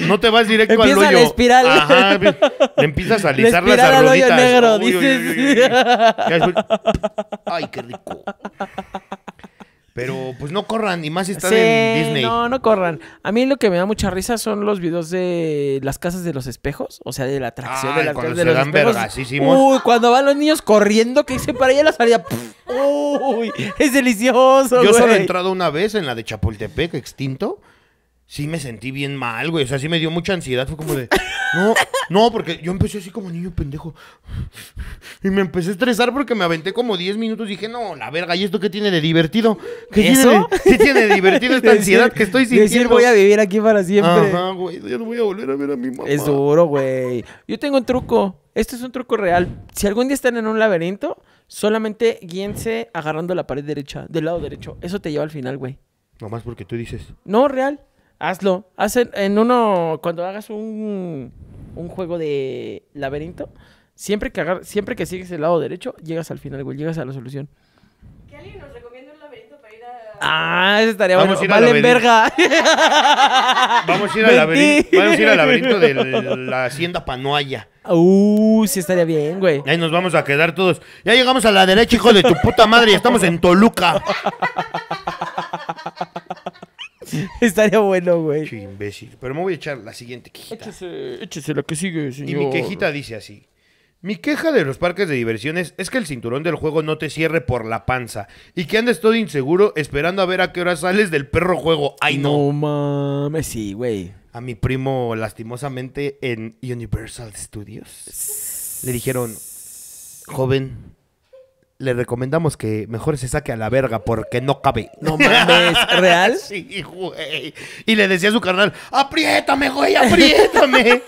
No te vas directo al hoyo. Empieza la espiral. Empiezas a alisar la las arruguitas. ay, qué rico. Pero pues no corran, y más si están en Disney. No, no corran. A mí lo que me da mucha risa son los videos de las casas de los espejos, o sea, de la atracción de de los espejos. Uy, cuando van los niños corriendo, que se para ella? la salida. Uy, es delicioso. Yo solo he entrado una vez en la de Chapultepec, extinto sí me sentí bien mal, güey. O sea, sí me dio mucha ansiedad. Fue como de. No, no, porque yo empecé así como niño pendejo. Y me empecé a estresar porque me aventé como 10 minutos. Dije, no, la verga, ¿y esto qué tiene de divertido? ¿Qué Tiene, de, divertido esta ansiedad que estoy sintiendo? Decir, voy a vivir aquí para siempre. Ajá, güey. Yo no voy a volver a ver a mi mamá. Es duro, güey. Yo tengo un truco. Esto es un truco real. Si algún día están en un laberinto, solamente guíense agarrando la pared derecha, del lado derecho. Eso te lleva al final, güey. Nomás porque tú dices. No, real. Hazlo. Haz en, uno, cuando hagas un, un juego de laberinto, siempre que, agar, siempre que sigues el lado derecho, llegas al final, güey. Llegas a la solución. ¿Que alguien nos recomienda un laberinto para ir a.? Ah, eso estaría Vamos bueno. verga. Vamos a ir al laberinto, vamos a ir al laberinto de la hacienda Panoya. Uh, sí estaría bien, güey. Ahí nos vamos a quedar todos. Ya llegamos a la derecha, hijo de tu puta madre, Ya estamos en Toluca. Estaría bueno, güey. Qué imbécil. Pero me voy a echar la siguiente quejita. Échese, échese la que sigue, señor. Y mi quejita dice así. Mi queja de los parques de diversiones es que el cinturón del juego no te cierre por la panza y que andes todo inseguro esperando a ver a qué hora sales del perro juego. Ay, no. No mames, sí, güey. A mi primo, lastimosamente, en Universal Studios, le dijeron, joven, le recomendamos que mejor se saque a la verga porque no cabe. No mames, ¿real? sí, güey. Y le decía a su carnal, apriétame, güey, apriétame.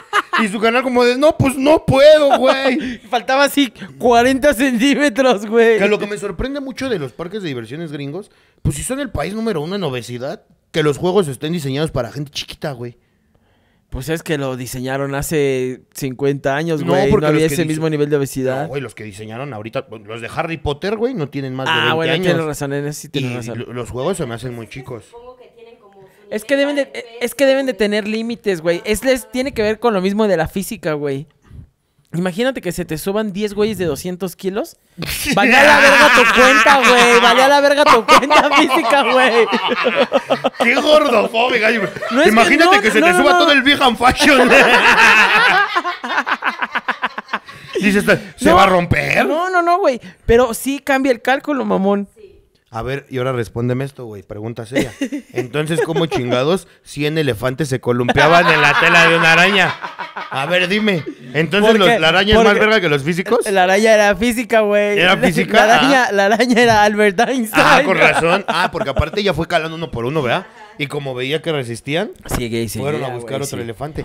y su canal como de, no, pues no puedo, güey. Faltaba así 40 centímetros, güey. Que lo que me sorprende mucho de los parques de diversiones gringos, pues si son el país número uno en obesidad, que los juegos estén diseñados para gente chiquita, güey. Pues es que lo diseñaron hace 50 años, güey. No, porque había ese mismo nivel de obesidad. No, güey, los que diseñaron ahorita, los de Harry Potter, güey, no tienen más de 20 ah, años. Ah, bueno, razón, en sí razón. Los juegos se me hacen muy chicos. Es que deben de, es que deben de tener límites, güey. Es, tiene que ver con lo mismo de la física, güey. Imagínate que se te suban 10 güeyes de 200 kilos. Vale a la verga tu cuenta, güey. Vale a la verga tu cuenta física, güey. Qué gordofóbica. Imagínate que, se te suba todo el vegan fashion. Dices, ¿se va a romper? No, no, no, güey. Pero sí cambia el cálculo, mamón. A ver, y ahora respóndeme esto, güey, pregunta seria. Entonces, ¿cómo chingados 100 elefantes se columpiaban en la tela de una araña? A ver, dime. Entonces, los, ¿la araña es más verga que los físicos? La araña era física, güey. ¿Era física? Ah. La araña, era Albert Einstein. Ah, con razón. Ah, porque aparte ya fue calando uno por uno, ¿verdad? Y como veía que resistían, fueron a buscar otro elefante.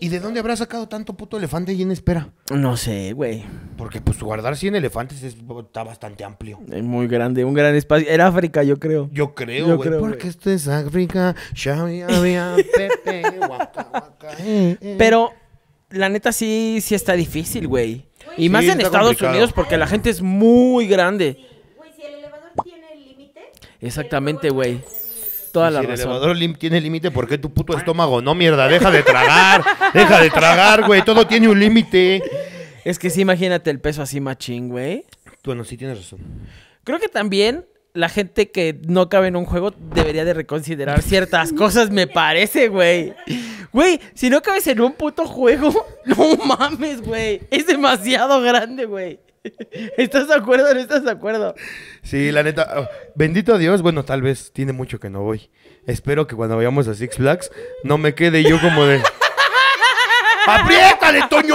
¿Y de dónde habrá sacado tanto puto elefante y en espera? No sé, güey. Porque pues guardar 100 elefantes es, está bastante amplio. Es muy grande, un gran espacio. Era África, yo creo. Yo creo, güey. porque esto es África. Eh, eh. Pero la neta sí, sí está difícil, güey. y más en Estados Unidos porque la gente es muy grande. Güey, si el elevador tiene límite. Exactamente, güey si El elevador tiene límite, ¿por qué tu puto estómago? No, mierda, deja de tragar. deja de tragar, güey. Todo tiene un límite. Es que sí, imagínate el peso así machín, güey. Bueno, sí tienes razón. Creo que también la gente que no cabe en un juego debería de reconsiderar ciertas cosas, me parece, güey. Güey, si no cabes en un puto juego, no mames, güey. Es demasiado grande, güey. ¿Estás de acuerdo no estás de acuerdo? Sí, la neta. Oh, bendito Dios, bueno, tal vez tiene mucho que no voy. Espero que cuando vayamos a Six Flags no me quede yo como de. ¡Apriétale, Toño!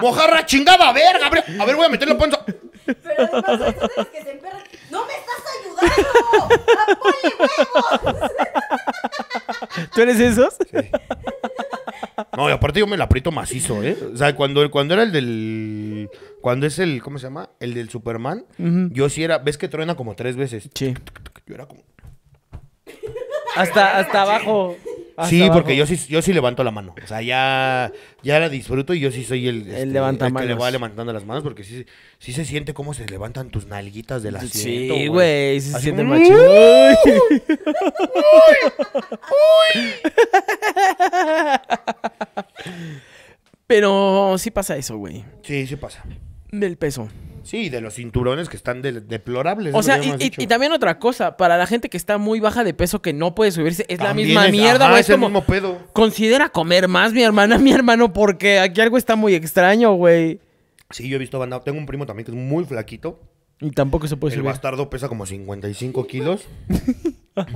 ¡Mojarra chingada! A ver, A ver, voy a meter la panza. Pero además, que se emperra. ¡No me estás ayudando! ¿Tú eres esos? No, y aparte yo me la aprieto macizo, ¿eh? O sea, cuando, cuando era el del cuando es el, ¿cómo se llama? El del Superman. Yo sí era, ves que truena como tres veces. Sí. Yo era como. Hasta, hasta abajo. sí, porque yo sí, yo sí levanto la mano. O sea, ya, ya la disfruto y yo sí soy el, este, que le va levantando las manos porque sí, sí se siente cómo se levantan tus nalguitas del asiento. Sí, güey, se, se siente macho Pero sí pasa eso, güey. Sí, sí pasa del peso. Sí, de los cinturones que están deplorables. O sea, y, también otra cosa, para la gente que está muy baja de peso que no puede subirse, es la misma mierda, Es considera comer más, mi hermana, mi hermano, porque aquí algo está muy extraño, güey. Sí, yo he visto banda. Tengo un primo también que es muy flaquito. Y tampoco se puede subir. El bastardo pesa como 55 kilos. Ah.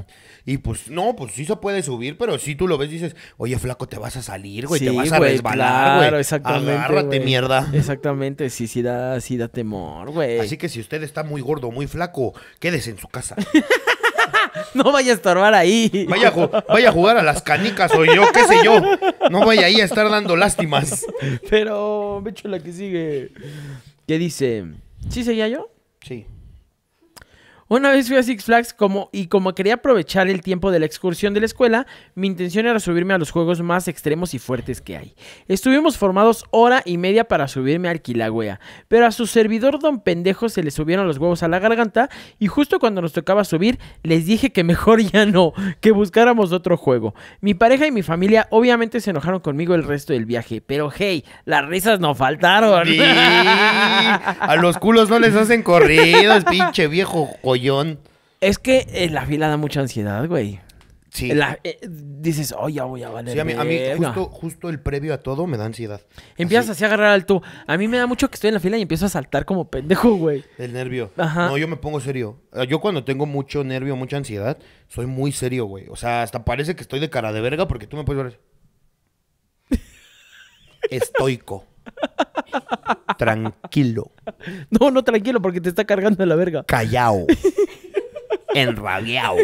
y pues, no, pues sí se puede subir, pero si tú lo ves dices, oye, flaco, te vas a salir, güey, te vas a resbalar, claro, exactamente. Agárrate, mierda. Exactamente, sí, sí da, da temor, güey. Así que si usted está muy gordo, muy flaco, quédese en su casa. No vaya a estorbar ahí. Vaya, vaya a jugar a las canicas o yo, qué sé yo. No vaya ahí a estar dando lástimas. Pero, me la que sigue. ¿Qué dice? ¿Sí seguía yo? Sí. Una vez fui a Six Flags como, y como quería aprovechar el tiempo de la excursión de la escuela, mi intención era subirme a los juegos más extremos y fuertes que hay. Estuvimos formados hora y media para subirme al Quilagüea, pero a su servidor don pendejo se le subieron los huevos a la garganta y justo cuando nos tocaba subir les dije que mejor ya no, que buscáramos otro juego. Mi pareja y mi familia obviamente se enojaron conmigo el resto del viaje, pero hey, las risas no faltaron. a los culos no les hacen corridos, pinche viejo es que en eh, la fila da mucha ansiedad, güey. Sí. Eh, dices, oh, ya voy a valer. Sí, a mí, justo, el previo a todo me da ansiedad. Empiezas así a agarrar alto. A mí me da mucho que estoy en la fila y empiezo a saltar como pendejo, güey. El nervio. No, yo me pongo serio. Eh, yo cuando tengo mucho nervio, mucha ansiedad, soy muy serio, güey. O sea, hasta parece que estoy de cara de verga porque tú me puedes ver. Estoico. Tranquilo. No, no tranquilo porque te está cargando la verga. Callao. Enrabiao.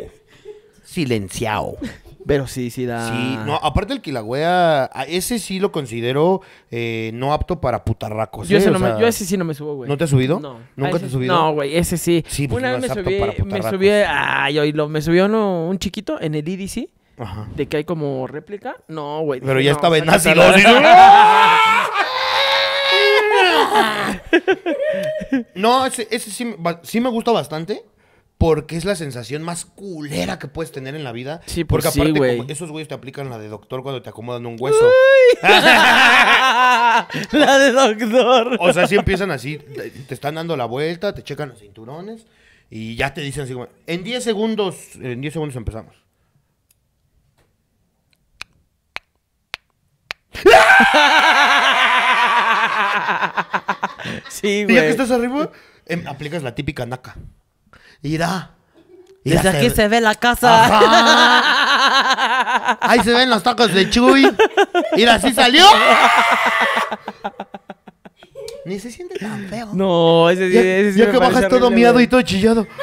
Silenciado. Pero sí, sí da. Sí, no, aparte el la ese sí lo considero eh, no apto para putarracos. Yo, ¿eh? ese yo ese sí no me subo, güey. ¿No te has subido? No. ¿Nunca te has subido? No, güey, ese sí. sí pues, Una vez me subí, me subí, ay, hoy lo, me subió uno, un chiquito en el EDC. Ajá. De que hay como réplica. No, güey. Pero ya estaba en ácido. no, ese, sí, me gusta bastante. Porque es la sensación más culera que puedes tener en la vida. Sí, pues porque aparte, esos güeyes te aplican la de doctor cuando te acomodan un hueso. la de doctor. O sea, sí empiezan así, te, están dando la vuelta, te checan los cinturones y ya te dicen así en 10 segundos, en 10 segundos empezamos. sí, güey. Y que estás arriba, em, aplicas la típica naca. Irá. Desde aquí se ve la casa. Ahí se ven los tacos de Chuy. Mira, así salió. Ni se siente tan feo. No, ese sí, ya, ese Ya que bajas todo miado y todo chillado.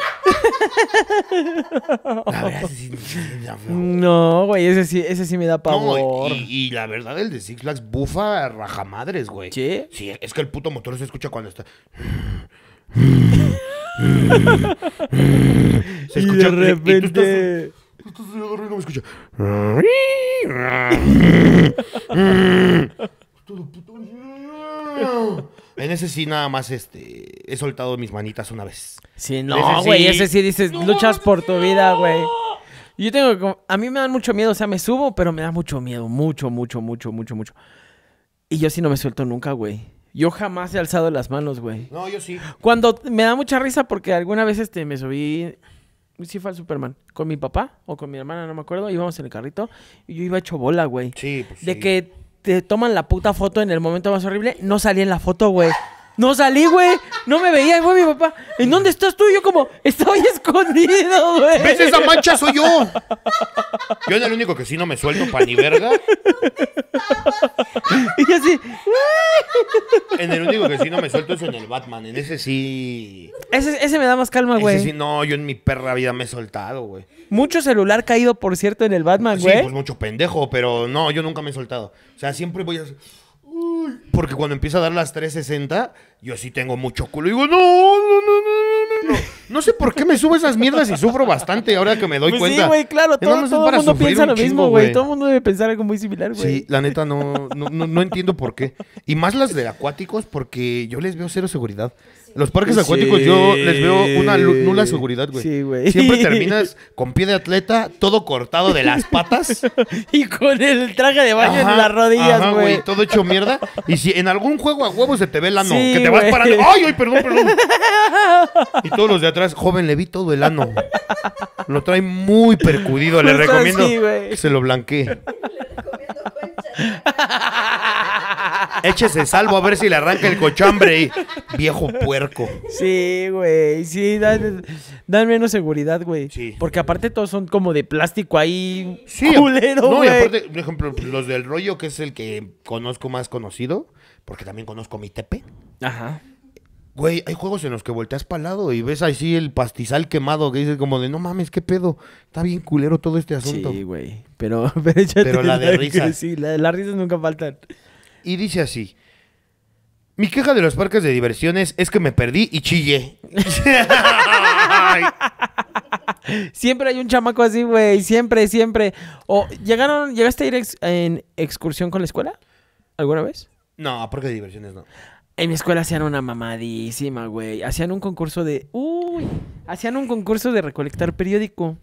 No, güey, ese sí, ese sí me da pavor. y, la verdad, el de Six Flags bufa a rajamadres, güey. ¿Sí? Sí, es que el puto motor se escucha cuando está. se escucha. Y de repente. Esto se no me escucha. Todo puto. En ese sí nada más este he soltado mis manitas una vez. Sí, no, güey, ese, sí... dices, luchas por tu vida, güey. Yo tengo a mí me dan mucho miedo, o sea, me subo, pero me da mucho miedo, mucho, mucho, mucho, mucho, mucho. Y yo sí no me suelto nunca, güey. Yo jamás he alzado las manos, güey. No, yo sí. Cuando me da mucha risa porque alguna vez este me subí sí fue al Superman, con mi papá o con mi hermana, no me acuerdo, íbamos en el carrito y yo iba hecho bola, güey. Sí, pues De que te toman la puta foto en el momento más horrible. No salí en la foto, güey. No salí, güey. No me veía, güey, mi papá. ¿En dónde estás tú? Y yo como, estoy escondido, güey. ¿Ves esa mancha? Soy yo. Yo en el único que sí no me suelto pa' ni verga. Y yo así. En el único que sí no me suelto es en el Batman. En ese sí. Ese, ese me da más calma, güey. Ese sí, no, yo en mi perra vida me he soltado, güey. Mucho celular caído, por cierto, en el Batman, güey. Sí, pues mucho pendejo, pero no, yo nunca me he soltado. O sea, siempre voy a... porque cuando empieza a dar las 3.60, yo sí tengo mucho culo. Y digo, no, no, no, no, no, no. No sé por qué me subo esas mierdas y sufro bastante ahora que me doy pues cuenta. Sí, güey, claro. Todo, todo el mundo piensa lo mismo, güey. Todo el mundo debe pensar algo muy similar, güey. Sí, la neta, no, no, no, no entiendo por qué. Y más las de acuáticos, porque yo les veo cero seguridad. Los parques acuáticos yo les veo una nula seguridad, güey. Sí, güey. Siempre terminas con pie de atleta, todo cortado de las patas. y con el traje de baño en las rodillas, güey. Todo hecho mierda. Y si en algún juego a huevos se te ve el ano, que te vas parando. ¡Ay, ay, perdón, perdón! y todos los de atrás, joven, le vi todo el ano. Lo trae muy percudido. Le recomiendo se lo blanquee. Le Échese salvo a ver si le arranca el cochambre viejo puerco. Sí, güey. Sí, dan, menos seguridad, güey. Sí. Porque aparte todos son como de plástico ahí. Sí. Culero, no, y aparte, por ejemplo, los del rollo, que es el que conozco más conocido, porque también conozco mi tepe. Ajá. Güey, hay juegos en los que volteas para lado y ves así el pastizal quemado que dices como de no mames, qué pedo. Está bien culero todo este asunto. Sí, güey. Pero, la de risas. Sí, las risas nunca faltan. Y dice así. Mi queja de los parques de diversiones es que me perdí y chillé. siempre hay un chamaco así, güey. Siempre, siempre. O, ¿llegaron, ¿Llegaste a ir en excursión con la escuela? ¿Alguna vez? No, a parques de diversiones no. En mi escuela hacían una mamadísima, güey. Hacían un concurso de. Uy. Hacían un concurso de recolectar periódico.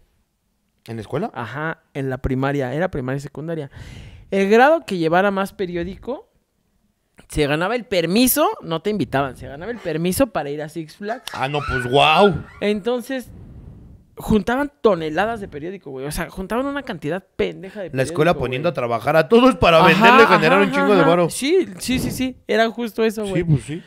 ¿En la escuela? Ajá, en la primaria. Era primaria y secundaria. El grado que llevara más periódico. Se ganaba el permiso, no te invitaban, se ganaba el permiso para ir a Six Flags. Ah, no, pues wow. Entonces juntaban toneladas de periódico, güey. O sea, juntaban una cantidad pendeja de periódico. La escuela poniendo a trabajar a todos para venderle, generar un chingo de varo. Sí, sí, sí, sí. Era justo eso, güey. Sí, pues sí.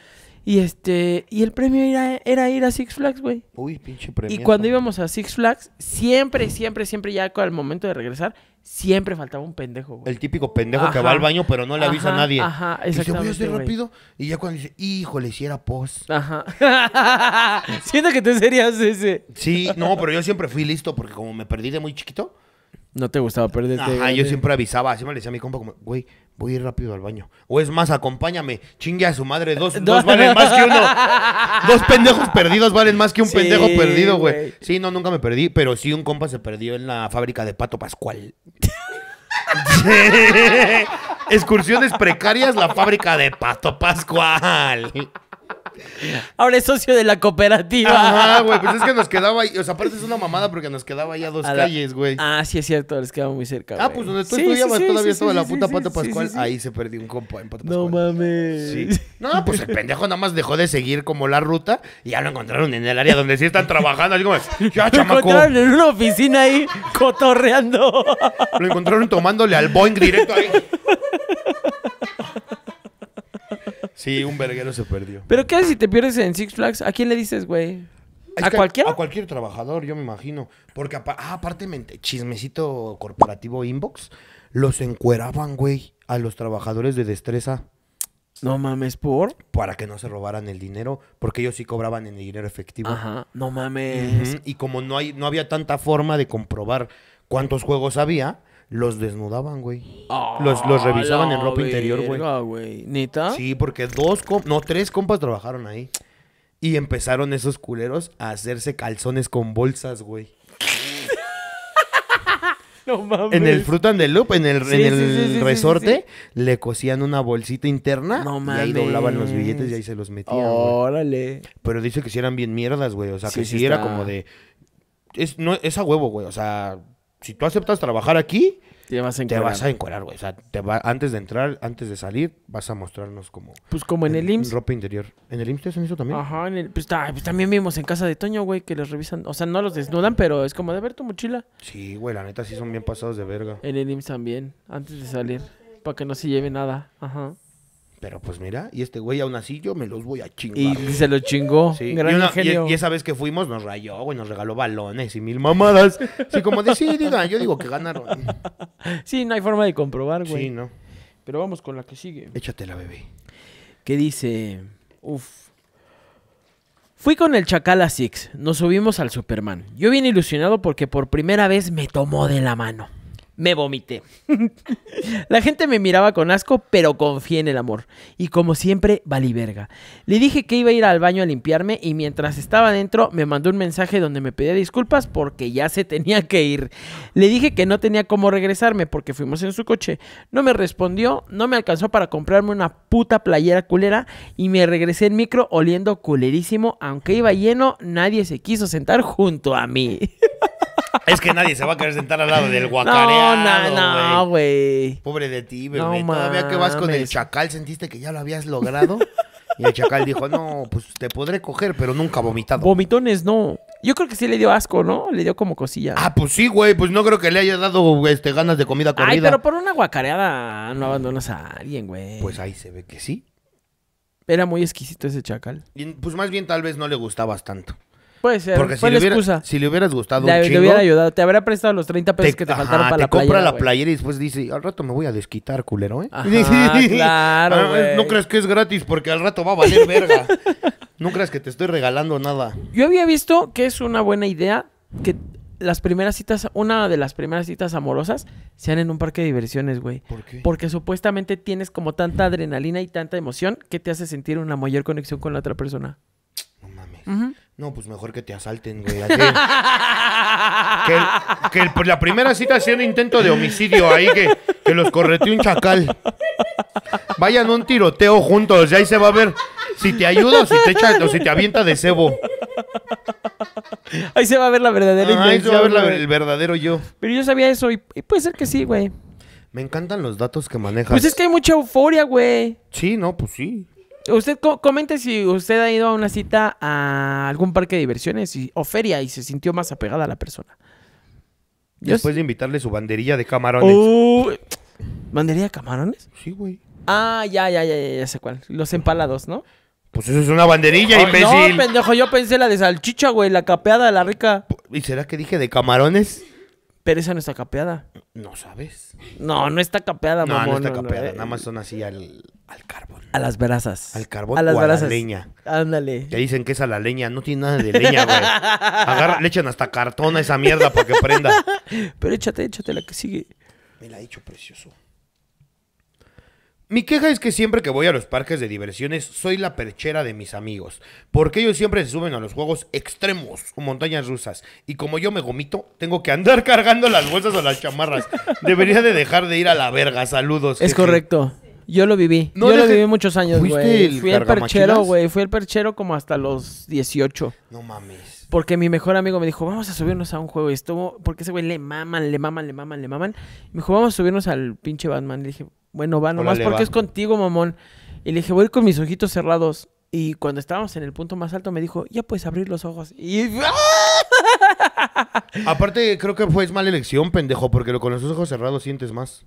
Y este, y el premio era, era ir a Six Flags, güey. Uy, pinche premio. Y cuando íbamos a Six Flags, siempre, siempre, siempre, ya al momento de regresar, Siempre faltaba un pendejo, El típico pendejo que va al baño, pero no le avisa a nadie. Ajá, exactamente. Dice, voy a ser rápido. Y ya cuando dice, híjole, si era pos. Ajá. Siento que tú serías ese. Sí, no, pero yo siempre fui listo porque como me perdí de muy chiquito, no te gustaba perderte. Ah, yo siempre avisaba, siempre le decía a mi compa, como, güey, voy a ir rápido al baño. O es más, acompáñame, chingue a su madre, dos, valen más que uno. dos pendejos perdidos valen más que un pendejo perdido, güey. Sí, no, nunca me perdí, pero sí un compa se perdió en la fábrica de Pato Pascual. Excursiones precarias, la fábrica de Pato Pascual. Ahora es socio de la cooperativa. Ah, güey. Pues es que nos quedaba ahí. O sea, aparte es una mamada porque nos quedaba ahí a dos calles, güey. Ah, sí, es cierto. Les quedaba muy cerca. Ah, pues donde tú estudiabas todavía estaba la puta Pata Pascual. Ahí se perdió un compa en Pata Pascual. No mames. No, pues el pendejo nada más dejó de seguir como la ruta y ya lo encontraron en el área donde sí están trabajando. Así como, ya, Lo encontraron en una oficina ahí cotorreando. Lo encontraron tomándole al Boeing directo ahí. Sí, un verguero se perdió. Pero ¿qué si te pierdes en Six Flags? ¿A quién le dices, güey? ¿A cualquiera? A cualquier trabajador, yo me imagino. Porque ah, aparte, chismecito corporativo inbox, los encueraban, güey, a los trabajadores de destreza. No mames, ¿por? Para que no se robaran el dinero, porque ellos sí cobraban en el dinero efectivo. Ajá, no mames. Y como no, hay, no había tanta forma de comprobar cuántos juegos había, los desnudaban, güey. Ah, los, los, revisaban en ropa interior, güey. Sí, porque dos, no, tres compas trabajaron ahí. Y empezaron esos culeros a hacerse calzones con bolsas, güey. No mames. En el Fruit and Loop, en el, el resorte, le cosían una bolsita interna no mames. y ahí doblaban los billetes y ahí se los metían. Órale. Pero dice que si eran bien mierdas, güey. O sea, que si era como de. Es, no, es a huevo, güey. O sea, si tú aceptas trabajar aquí, te vas a encuerar. Te güey. O sea, te va, antes de entrar, antes de salir, vas a mostrarnos como. Pues como en, el IMSS. Ropa interior. ¿En el IMSS te hacen eso también? Ajá, pues, pues, también vimos en casa de Toño, güey, que les revisan. O sea, no los desnudan, pero es como de ver tu mochila. Sí, güey, la neta sí son bien pasados de verga. En el IMSS también, antes de salir. Para que no se lleve nada. Ajá. Pero pues mira, y este güey aún así yo me los voy a chingar. Y se los chingó. y, esa vez que fuimos nos rayó, güey, nos regaló balones y mil mamadas. Sí, como de sí, yo digo que ganaron. Sí, no hay forma de comprobar, güey. Sí, no. Pero vamos con la que sigue. Échate la bebé. ¿Qué dice? Uf. Fui con el Chacal a Six. Nos subimos al Superman. Yo bien ilusionado porque por primera vez me tomó de la mano me vomité. la gente me miraba con asco, pero confié en el amor. Y como siempre, valí verga. Le dije que iba a ir al baño a limpiarme y mientras estaba dentro me mandó un mensaje donde me pedía disculpas porque ya se tenía que ir. Le dije que no tenía cómo regresarme porque fuimos en su coche. No me respondió, no me alcanzó para comprarme una puta playera culera y me regresé en micro oliendo culerísimo. Aunque iba lleno, nadie se quiso sentar junto a mí. Es que nadie se va a querer sentar al lado del guacareado, No, no, no, güey. Pobre de ti, bebé. Todavía que vas con el chacal, ¿sentiste que ya lo habías logrado? Y el chacal dijo, no, pues te podré coger, pero nunca vomitado. Vomitones no. Yo creo que sí le dio asco, ¿no? Le dio como cosilla. Ah, pues sí, güey. Pues no creo que le haya dado este, ganas de comida corrida. Ay, pero por una guacareada no abandonas a alguien, güey. Pues ahí se ve que sí. Era muy exquisito ese chacal. pues más bien tal vez no le gustabas tanto. Puede ser. Porque si, le si le hubieras gustado un hubiera ayudado. Te habría prestado los 30 pesos que te faltaron para la playera. Te compra la playera y después dice, al rato me voy a desquitar, culero, ¿eh? claro, No crees que es gratis porque al rato va a valer verga. no crees que te estoy regalando nada. Yo había visto que es una buena idea que las primeras citas, una de las primeras citas amorosas sean en un parque de diversiones, güey. ¿Por qué? Porque supuestamente tienes como tanta adrenalina y tanta emoción que te hace sentir una mayor conexión con la otra persona. No mames. No, pues mejor que te asalten, güey. que, pues la primera cita sea un intento de homicidio ahí, que, que los correte un chacal. Vayan un tiroteo juntos, y ahí se va a ver si te ayuda o si te si te avienta de cebo. Ahí se va a ver la verdadera Ahí se va a ver el verdadero yo. Pero yo sabía eso y, y puede ser que sí, güey. Me encantan los datos que manejas. Pues es que hay mucha euforia, güey. Sí, no, pues sí. Usted comente si usted ha ido a una cita a algún parque de diversiones o feria y se sintió más apegada a la persona. Después de invitarle su banderilla de camarones. ¿Banderilla de camarones? Sí, güey. Ah, ya, ya, ya, ya, ya sé cuál. Los empalados, ¿no? Pues eso es una banderilla, imbécil. No, pendejo, yo pensé la de salchicha, güey, la capeada, la rica. ¿Y será que dije de camarones? Pero esa no está capeada. No sabes. No, no está capeada, mamón. No, no está capeada. nada más eh, son así al, carbón. A las brasas. Al carbón a las brasas. a la leña. Ándale. Te dicen que es a la leña. No tiene nada de leña, güey. le echan hasta cartón a esa mierda para que prenda. Pero échate, échate la que sigue. Me la ha hecho precioso. Mi queja es que siempre que voy a los parques de diversiones soy la perchera de mis amigos, porque ellos siempre se suben a los juegos extremos o montañas rusas, y como yo me gomito, tengo que andar cargando las bolsas o las chamarras. Debería de dejar de ir a la verga, saludos. Es correcto. Yo lo viví. No, yo lo viví muchos años, güey. Fui el perchero, güey. Fui el perchero como hasta los 18. No mames. Porque mi mejor amigo me dijo, vamos a subirnos a un juego. Y estuvo, porque ese güey le maman, le maman, le maman, le maman. me dijo, vamos a subirnos al pinche Batman. Le dije, bueno, va, nomás porque es contigo, mamón. Y le dije, voy con mis ojitos cerrados. Y cuando estábamos en el punto más alto me dijo, ya puedes abrir los ojos. Y... Aparte, creo que fue mala elección, pendejo, porque con los ojos cerrados sientes más.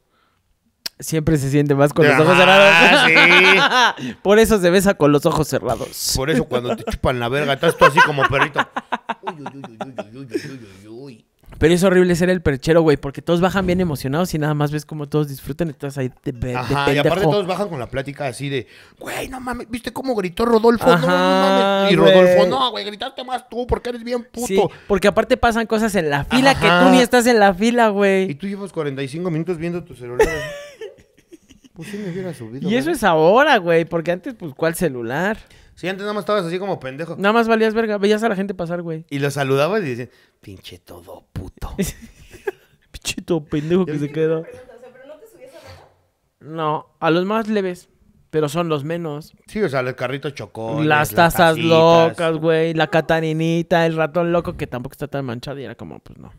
Siempre se siente más con los ojos cerrados. Por eso se besa con los ojos cerrados. Por eso cuando te chupan la verga, estás tú así como perrito. uy, uy, uy, uy. Pero es horrible ser el perchero, güey, porque todos bajan bien emocionados y nada más ves cómo todos disfrutan y estás ahí de, de Ajá, y aparte todos bajan con la plática así de, güey, no mames, ¿viste cómo gritó Rodolfo? Ajá, no, mames. Y Rodolfo, no, güey, gritaste más tú porque eres bien puto. Sí, porque aparte pasan cosas en la fila que tú ni estás en la fila, güey. Y tú llevas 45 minutos viendo tu celular. pues sí me hubiera subido. Y eso es ahora, güey, porque antes, pues, ¿cuál celular? Sí, antes nada más estabas así como pendejo. Nada más valías verga, veías a la gente pasar, güey. Y lo saludabas y decían, pinche todo puto. pinche todo pendejo que se quedó. o sea, ¿pero No, te a los más leves, pero son los menos. Sí, o sea, el carrito chocó. Las tazas locas, güey, la catarinita, el ratón loco que tampoco está tan manchado y era como, pues no.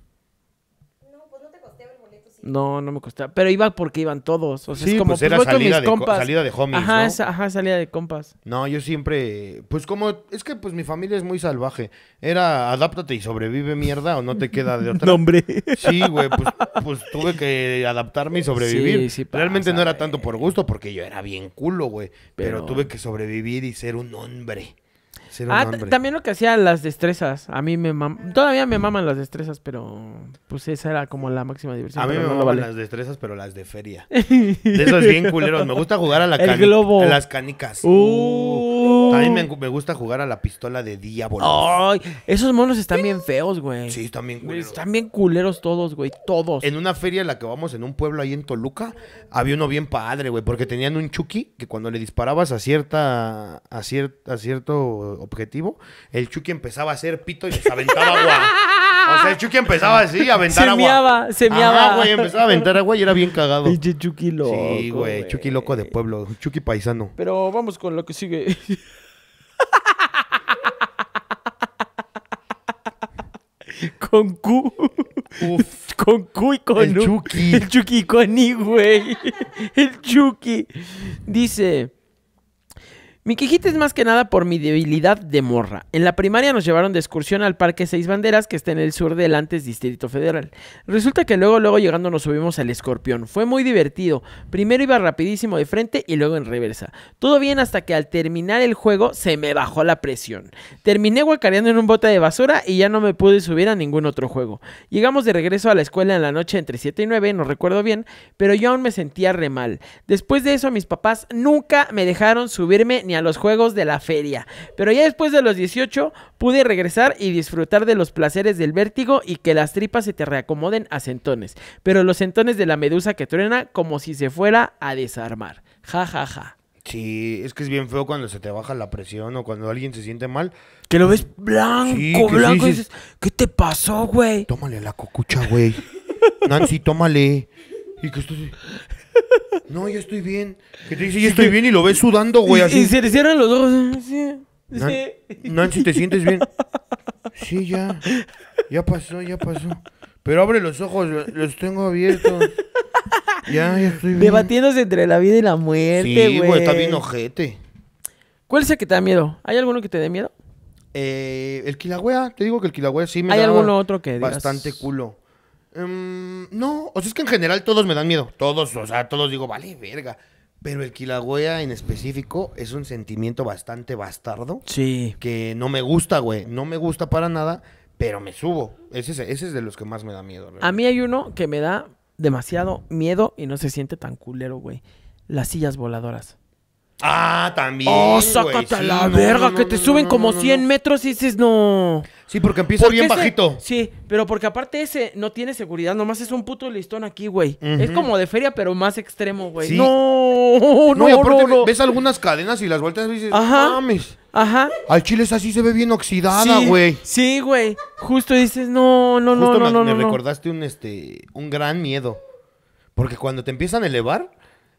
No, no me costaba. Pero iba porque iban todos. O sea, es como, pues, pues era salida, de salida de homies, ajá, ¿no? ajá, salida de compas. No, yo siempre... Pues como... Es que pues mi familia es muy salvaje. Era adáptate y sobrevive mierda o no te queda de otra. Nombre. Sí, güey. Pues, pues, tuve que adaptarme y sobrevivir. Realmente no era tanto por gusto porque yo era bien culo, güey. pero... tuve que sobrevivir y ser un hombre ah, también lo que hacía las destrezas. A mí me Todavía me maman las destrezas, pero pues esa era como la máxima diversión. A mí me no las destrezas, pero las de feria. de esos bien culeros. Me gusta jugar a la A las canicas. Uh. Uh. a mí me, gusta jugar a la pistola de diablo. Ay, esos monos están bien feos, güey. Sí, están bien culeros. Están bien culeros todos, güey. Todos. En una feria en la que vamos, en un pueblo ahí en Toluca, había uno bien padre, güey. Porque tenían un chuki que cuando le disparabas a cierta. a, a cierto objetivo, el Chucky empezaba a hacer pito y les aventaba agua. O sea, el Chucky empezaba así, a aventar agua. se miaba, se güey, empezaba a aventar agua y era bien cagado. Pinche Chucky loco. Sí, güey, Chucky loco de pueblo, Chucky paisano. Pero vamos con lo que sigue. con Q. Con Q y con El Chucky. El Chucky con I, güey. El Chucky. Dice. Mi quejita es más que nada por mi debilidad de morra. En la primaria nos llevaron de excursión al Parque Seis Banderas, que está en el sur del antes Distrito Federal. Resulta que luego, luego llegando nos subimos al escorpión. Fue muy divertido. Primero iba rapidísimo de frente y luego en reversa. Todo bien hasta que al terminar el juego se me bajó la presión. Terminé guacareando en un bote de basura y ya no me pude subir a ningún otro juego. Llegamos de regreso a la escuela en la noche entre 7 y 9, no recuerdo bien, pero yo aún me sentía re mal. Después de eso mis papás nunca me dejaron subirme ni a los juegos de la feria. Pero ya después de los 18 pude regresar y disfrutar de los placeres del vértigo y que las tripas se te reacomoden a centones. Pero los sentones de la medusa que truena como si se fuera a desarmar. Ja, ja, ja. Sí, es que es bien feo cuando se te baja la presión o cuando alguien se siente mal. Que lo ves blanco, blanco. y dices, ¿qué te pasó, güey? Tómale la cocucha, güey. Nancy, tómale. Y que esto... No, yo estoy bien. Que te dice, yo estoy bien y lo ves sudando, güey. Así. Y se le cierran los ojos. ¿eh? Sí. Nancy, ¿te sientes bien? Sí, ya. Ya pasó, ya pasó. Pero abre los ojos, los tengo abiertos. Ya, ya estoy bien. Debatiéndose entre la vida y la muerte, güey. Sí, güey, está bien ojete. ¿Cuál es el que te da miedo? ¿Hay alguno que te dé miedo? Eh, el quilagüea, te digo que el quilagüea sí me da. ¿Hay alguno otro que bastante culo. Em, no, o sea, es que en general todos me dan miedo. Todos, o sea, todos digo, vale, verga. Pero el Kilagüea en específico es un sentimiento bastante bastardo. Sí. Que no me gusta, güey. No me gusta para nada, pero me subo. Ese, es de los que más me da miedo. A mí hay uno que me da demasiado miedo y no se siente tan culero, güey. Las sillas voladoras. Ah, también. Oh, sácate a la verga, que te suben como 100 metros y dices, no. Sí, porque empieza bien bajito. Sí, pero porque aparte ese no tiene seguridad, nomás es un puto listón aquí, güey. Es como de feria, pero más extremo, güey. No, no, no, ves algunas cadenas y las vueltas y dices, Ajá. mames. Ajá. Al chile es así, se ve bien oxidada, güey. Sí, güey. Justo dices, no, no, no, no, me, me recordaste un, este, un gran miedo. Porque cuando te empiezan a elevar,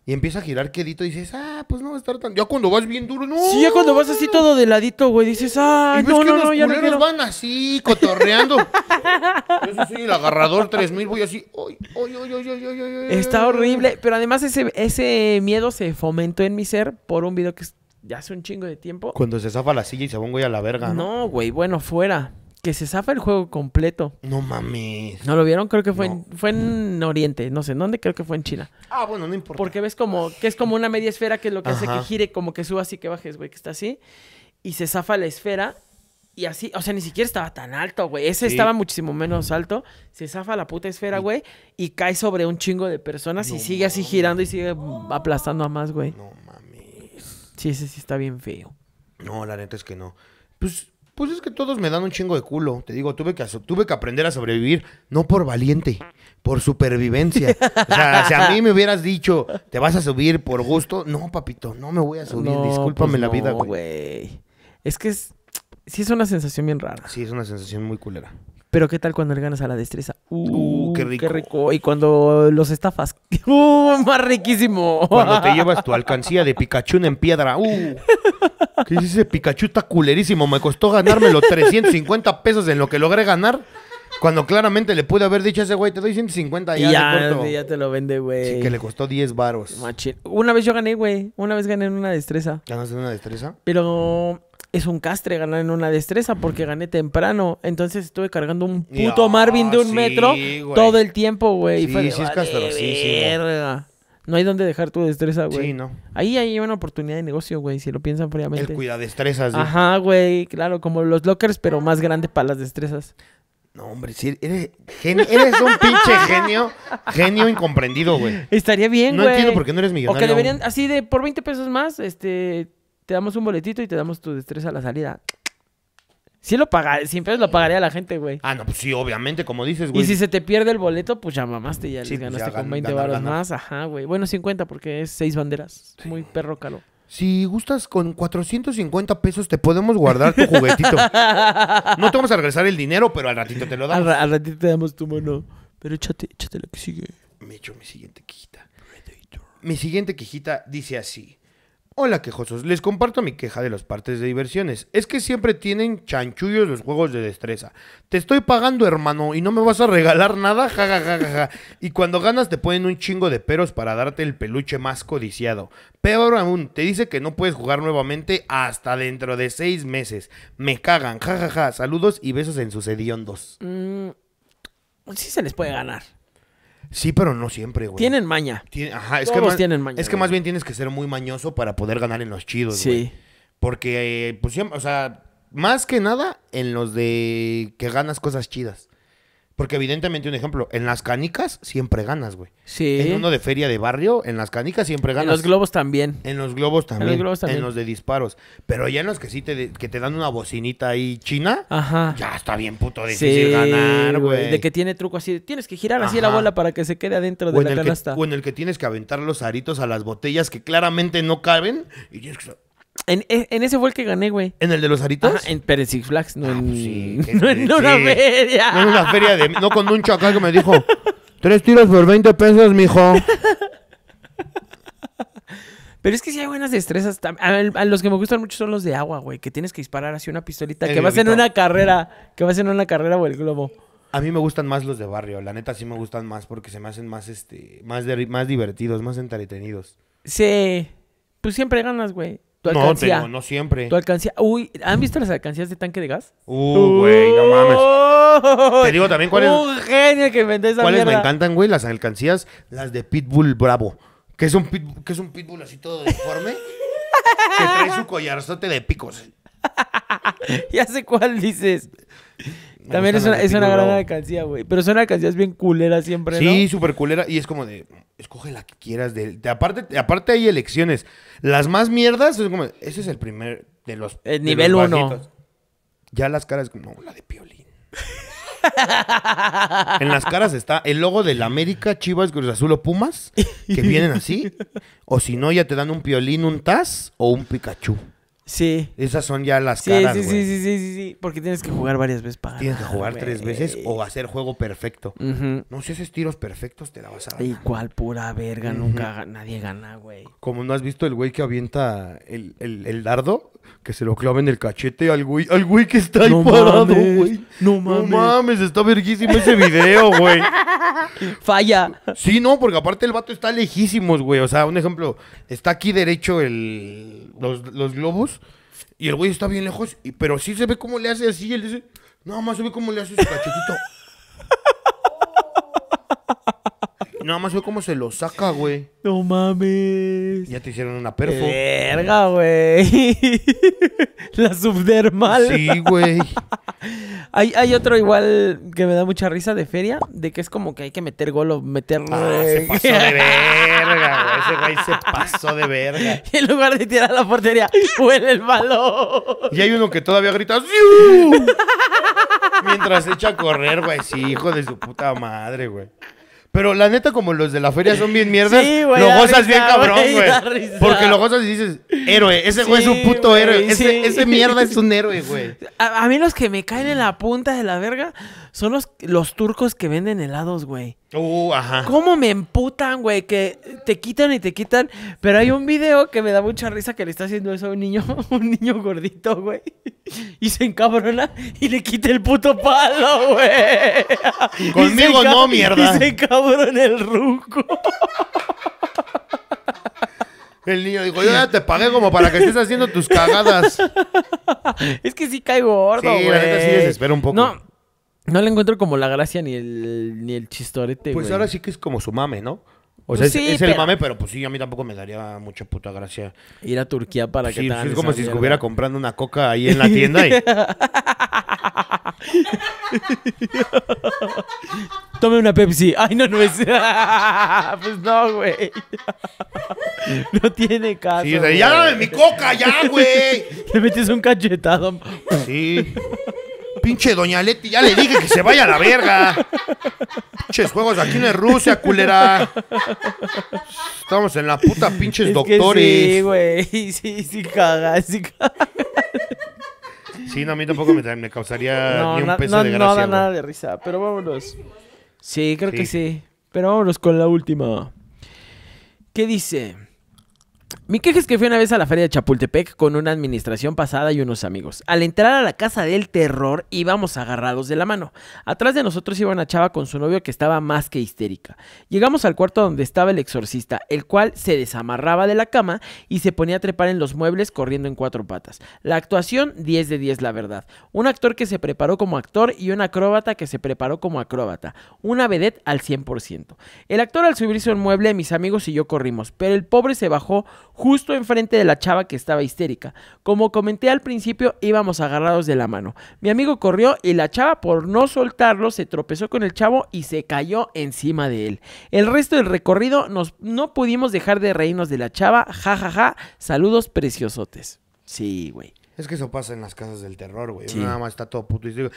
y empieza a girar quedito y dices, ah, pues no va a estar tan. Ya cuando vas bien duro, no. Sí, ya cuando vas así todo de ladito, güey, dices, ah, no, que no, no, ya no quiero. van así, cotorreando. Eso sí, el agarrador 3000, voy así, Está horrible, pero además ese, ese miedo se fomentó en mi ser por un video que ya hace un chingo de tiempo. Cuando se zafa la silla y se va un güey a la verga. No, güey, bueno, fuera que se zafa el juego completo. No mames. ¿No lo vieron? Creo que fue, en, fue en Oriente, no sé dónde, creo que fue en China. Ah, bueno, no importa. Porque ves como que es como una media esfera que es lo que hace que gire, como que subas y que bajes, güey, que está así. Y se zafa la esfera y así, o sea, ni siquiera estaba tan alto, güey. Ese estaba muchísimo menos alto. Se zafa la puta esfera, güey, y cae sobre un chingo de personas y sigue así girando y sigue aplastando a más, güey. No mames. Sí, ese sí está bien feo. No, la neta es que no. Pues pues es que todos me dan un chingo de culo. Te digo, tuve que, tuve que aprender a sobrevivir, no por valiente, por supervivencia. O sea, si a mí me hubieras dicho, te vas a subir por gusto, no, papito, no me voy a subir. Discúlpame pues la vida, güey. Es que es, sí es una sensación bien rara. Sí, es una sensación muy culera. Pero qué tal cuando le ganas a la destreza. Uh, qué, uh, rico. Y cuando los estafas. Uh, más riquísimo. Cuando te llevas tu alcancía de Pikachu en piedra. Uh. ¿Qué es ese Pikachu está culerísimo? Me costó ganármelo 350 pesos en lo que logré ganar. Cuando claramente le pude haber dicho a ese güey, te doy 150 ya. Ya, ya te lo vende, güey. Sí, que le costó 10 varos. Una vez yo gané, güey. Una vez gané en una destreza. ¿Ganaste en una destreza? Pero es un castre ganar en una destreza porque gané temprano. Entonces estuve cargando un puto Marvin de un metro todo el tiempo, güey. Sí, sí, sí, No hay dónde dejar tu destreza, güey. Sí, no. Ahí hay una oportunidad de negocio, güey, si lo piensan previamente El cuida destrezas, güey. Ajá, güey, claro, como los lockers, pero más grande para las destrezas. No, hombre, sí, eres, eres un pinche genio, genio incomprendido, güey. Estaría bien, güey. No entiendo por qué no eres millonario. O que deberían, así de por 20 pesos más, este, te damos un boletito y te damos tu destreza a la salida. Si lo pagas, siempre lo pagaría la gente, güey. Ah, no, pues sí, obviamente, como dices, güey. Y si se te pierde el boleto, pues ya mamaste, ya les pues ganaste con 20 baros más, ajá, güey. Bueno, 50 porque es seis banderas, muy perro calo. Si gustas, con 450 pesos te podemos guardar tu juguetito. no te vamos a regresar el dinero, pero al ratito te lo damos. Al, ratito te damos tu mono. Pero échate, échate lo que sigue. Me echo mi siguiente quijita. Mi siguiente quijita dice así. Hola quejosos, les comparto mi queja de los partes de diversiones. Es que siempre tienen chanchullos los juegos de destreza. Te estoy pagando, hermano, y no me vas a regalar nada, jajajaja. Y cuando ganas te ponen un chingo de peros para darte el peluche más codiciado. Peor aún, te dice que no puedes jugar nuevamente hasta dentro de seis meses. Me cagan, jajaja. Saludos y besos en sus hediondos. Mm, sí se les puede ganar. Sí, pero no siempre, güey. Tienen maña. Ajá, es que más, maña, Es que más bien tienes que ser muy mañoso para poder ganar en los chidos, sí. güey. Sí. Porque, pues o sea, más que nada en los de que ganas cosas chidas. Porque evidentemente, un ejemplo, en las canicas siempre ganas, güey. Sí. En uno de feria de barrio, en las canicas siempre ganas. En los globos también. En los globos también. En los globos también. En los de disparos. Pero ya en los que sí te, que te dan una bocinita ahí china, Ajá. ya está bien puto difícil ganar, güey. De que tiene truco así, tienes que girar así la bola para que se quede adentro de la canasta. o en el que tienes que aventar los aritos a las botellas que claramente no caben y tienes que e, en, ese fue el que gané, güey. ¿En el de los aritos? en, pero Flags, no, ah, en, pues una feria. No en una feria de... No con un chacal que me dijo, tres tiros por 20 pesos, mijo. Pero es que sí hay buenas destrezas. A, los que me gustan mucho son los de agua, güey. Que tienes que disparar así una pistolita. que vas en una carrera. Que vas en una carrera o el globo. A mí me gustan más los de barrio. La neta sí me gustan más porque se me hacen más, este, más, más divertidos, más entretenidos. Sí. Pues siempre ganas, güey no, tengo, no siempre. Tu alcancía. Uy, ¿han visto las alcancías de tanque de gas? Uh, güey, no mames. Te digo también cuáles. Un genio que inventé esa ¿Cuáles me encantan, güey? Las alcancías, las de Pitbull Bravo. Que es un pitbull, que es un pitbull así todo deforme. que trae su collarzote de picos. ya sé cuál dices. También es una, es una gran alcancía, güey. Pero son alcancías bien culeras siempre, Sí, súper culera. Y es como de, escoge la que quieras. De, de aparte, aparte hay elecciones. Las más mierdas, es como, ese es el primer de los... El nivel uno. Ya las caras, como, no, la de Piolín. en las caras está el logo del América, Chivas, Cruz Azul o Pumas, que vienen así. O si no, ya te dan un piolín, un Taz o un Pikachu. Sí. Esas son ya las caras, sí, sí, sí, sí, sí, porque tienes que jugar varias veces para Tienes que jugar tres veces o hacer juego perfecto. No, si haces tiros perfectos te la vas a dar. Igual, pura verga, nunca nadie gana, güey. Como no has visto el güey que avienta el, dardo, que se lo clava en el cachete al güey, al güey que está ahí parado, güey. No mames. No mames, está verguísimo ese video, güey. Falla. Sí, no, porque aparte el vato está lejísimos, güey. O sea, un ejemplo, está aquí derecho el, los globos y el güey está bien lejos, pero sí se ve cómo le hace así. Él dice, nada más se ve cómo le hace su cachetito. Nada más se ve cómo se lo saca, güey. No mames. Ya te hicieron una perfo. Verga, güey. La subdermal. Sí, güey. Hay, hay otro igual que me da mucha risa de feria, de que es como que hay que meter gol o meter... Ah, se pasó de verga, güey. Ese güey se pasó de verga. en lugar de tirar la portería, huele el balón. Y hay uno que todavía grita... ¡Siu! Mientras echa a correr, güey. Sí, hijo de su puta madre, güey. Pero la neta, como los de la feria son bien mierdas, sí, lo gozas bien cabrón, güey. Porque lo gozas y dices, héroe, ese güey es un puto héroe. Ese, mierda es un héroe, güey. A, a, mí los que me caen en la punta de la verga son los, los turcos que venden helados, güey. Uh, ajá. ¿Cómo me emputan, güey? Que te quitan y te quitan. Pero hay un video que me da mucha risa que le está haciendo eso a un niño, un niño gordito, güey. Y se encabrona y le quita el puto palo, güey. Conmigo no, mierda. Y se encabrona el ruco. El niño dijo, yo ya te pagué como para que estés haciendo tus cagadas. Es que sí caigo gordo, güey. Sí, la neta sí desespera un poco. No, no le encuentro como la gracia ni el, ni el chistorete, Pues ahora sí que es como su mame, ¿no? O pues sea, es, el mame, pero pues sí, a mí tampoco me daría mucha puta gracia. Ir a Turquía para que es como si estuviera comprando una coca ahí en la tienda y... Tome una Pepsi. Ay, no, no es. pues no, güey. No tiene caso. Sí, ya mi coca, ya, güey. Le metes un cachetado. Sí. Pinche doña Leti, ya le dije que se vaya a la verga. Pinches juegos aquí en Rusia, culera. Estamos en la puta pinches doctores. sí, güey. Sí, sí cagas, sí Sí, no, a mí tampoco me, causaría ni un peso de gracia. No no da nada de risa, pero vámonos. Sí, creo que sí. Pero vámonos con la última. ¿Qué dice? Mi queja es que fui una vez a la feria de Chapultepec con una administración pasada y unos amigos. Al entrar a la casa del terror íbamos agarrados de la mano. Atrás de nosotros iba una chava con su novio que estaba más que histérica. Llegamos al cuarto donde estaba el exorcista, el cual se desamarraba de la cama y se ponía a trepar en los muebles corriendo en cuatro patas. La actuación 10 de 10 la verdad. Un actor que se preparó como actor y un acróbata que se preparó como acróbata. Una vedette al 100%. El actor al subirse un mueble mis amigos y yo corrimos, pero el pobre se bajó justo enfrente de la chava que estaba histérica. Como comenté al principio, íbamos agarrados de la mano. Mi amigo corrió y la chava, por no soltarlo, se tropezó con el chavo y se cayó encima de él. El resto del recorrido nos, no pudimos dejar de reírnos de la chava. Ja, ja, ja. Saludos preciosotes. Sí, güey. Es que eso pasa en las casas del terror, güey. Nada más está todo puto y digo,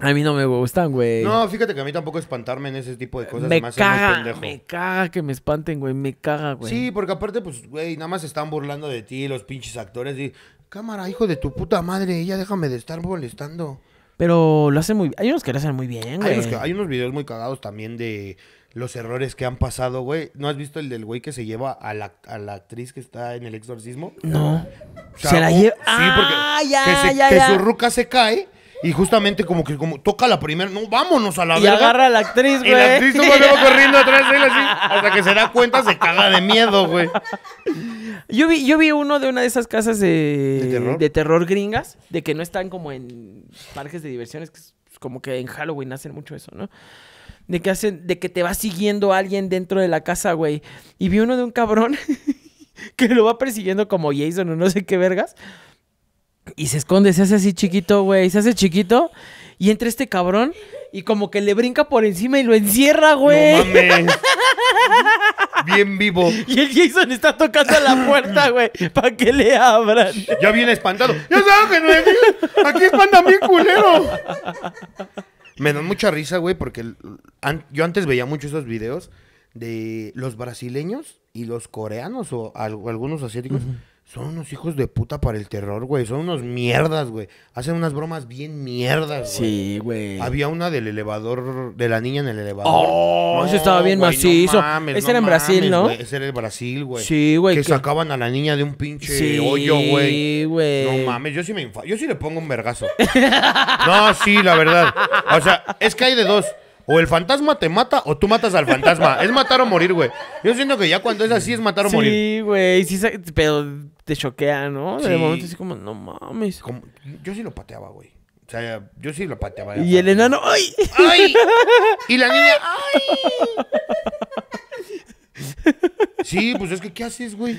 a mí no me gustan, güey. No, fíjate que a mí tampoco espantarme en ese tipo de cosas. Me caga, pendejo. me caga que me espanten, güey. Me caga, güey. Sí, porque aparte, pues, güey, nada más están burlando de ti los pinches actores. Y, cámara, hijo de tu puta madre, ella déjame de estar molestando. Pero lo hacen muy... Hay unos que lo hacen muy bien, güey. Hay unos, videos muy cagados también de los errores que han pasado, güey. ¿No has visto el del güey que se lleva a la, actriz que está en el exorcismo? No. se la uh, lleva... Ah, ya, ya, ya. que su ruca se cae y justamente como que como toca la primera, no, vámonos a la y agarra a la actriz, güey. la actriz se va corriendo atrás de él así, hasta que se da cuenta, se caga de miedo, güey. Yo vi, yo vi uno de una de esas casas de, terror? de terror gringas, de que no están como en parques de diversiones, que es pues, como que en Halloween hacen mucho eso, ¿no? De que hacen, de que te va siguiendo alguien dentro de la casa, güey. Y vi uno de un cabrón que lo va persiguiendo como Jason o no sé qué vergas. Y se esconde, se hace así chiquito, güey. Se hace chiquito. Y entra este cabrón y como que le brinca por encima y lo encierra, güey. No Bien vivo. Y el Jason está tocando la puerta, güey, para que le abran. Ya viene espantado. Ya saben que no aquí espantan bien culero. Me dan mucha risa, güey, porque yo antes veía mucho esos videos de los brasileños y los coreanos o algunos asiáticos. Son unos hijos de puta para el terror, güey. Son unos mierdas, güey. Hacen unas bromas bien mierdas, güey. Sí, güey. Había una del elevador, de la niña en el elevador. Oh, no, eso estaba bien macizo. No mames, Ese era en Brasil, ¿no? Ese era en Brasil, güey. Sí, güey. Que, sacaban a la niña de un pinche hoyo, güey. Sí, güey. No mames, yo sí me Yo sí le pongo un vergazo. no, sí, la verdad. O sea, es que hay de dos. O el fantasma te mata o tú matas al fantasma. es matar o morir, güey. Yo siento que ya cuando es así es matar o morir. Sí, güey. Sí, pero te choquea, ¿no? De momento así como, no mames. yo sí lo pateaba, güey. O sea, yo sí lo pateaba. Y el enano, ¡ay! ¡Ay! Y la niña, ¡ay! Sí, pues es que ¿qué haces, güey?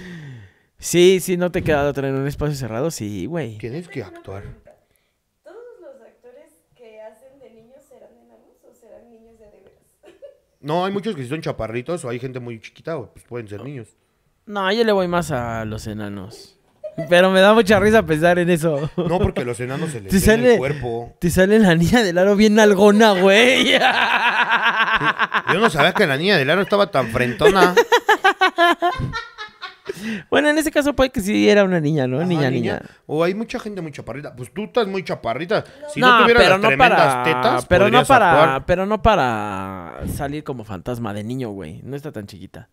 Sí, sí, no te queda otra en un espacio cerrado, sí, güey. Tienes que actuar. ¿Todos los actores que hacen de niños serán enanos o serán niños de de No, hay muchos que sí son chaparritos o hay gente muy chiquita, pues pueden ser niños. No, yo le voy más a los enanos. Pero me da mucha risa pensar en eso. No, porque los enanos se les te sale, el cuerpo. Te sale la niña del aro bien algona, güey. Yo no sabía que la niña del aro estaba tan frentona. Bueno, en ese caso puede que sí era una niña, ¿no? niña, niña, O hay mucha gente muy chaparrita. Pues tú estás muy chaparrita. Si no, pero para... tetas, pero no para, pero no para salir como fantasma de niño, güey. No está tan chiquita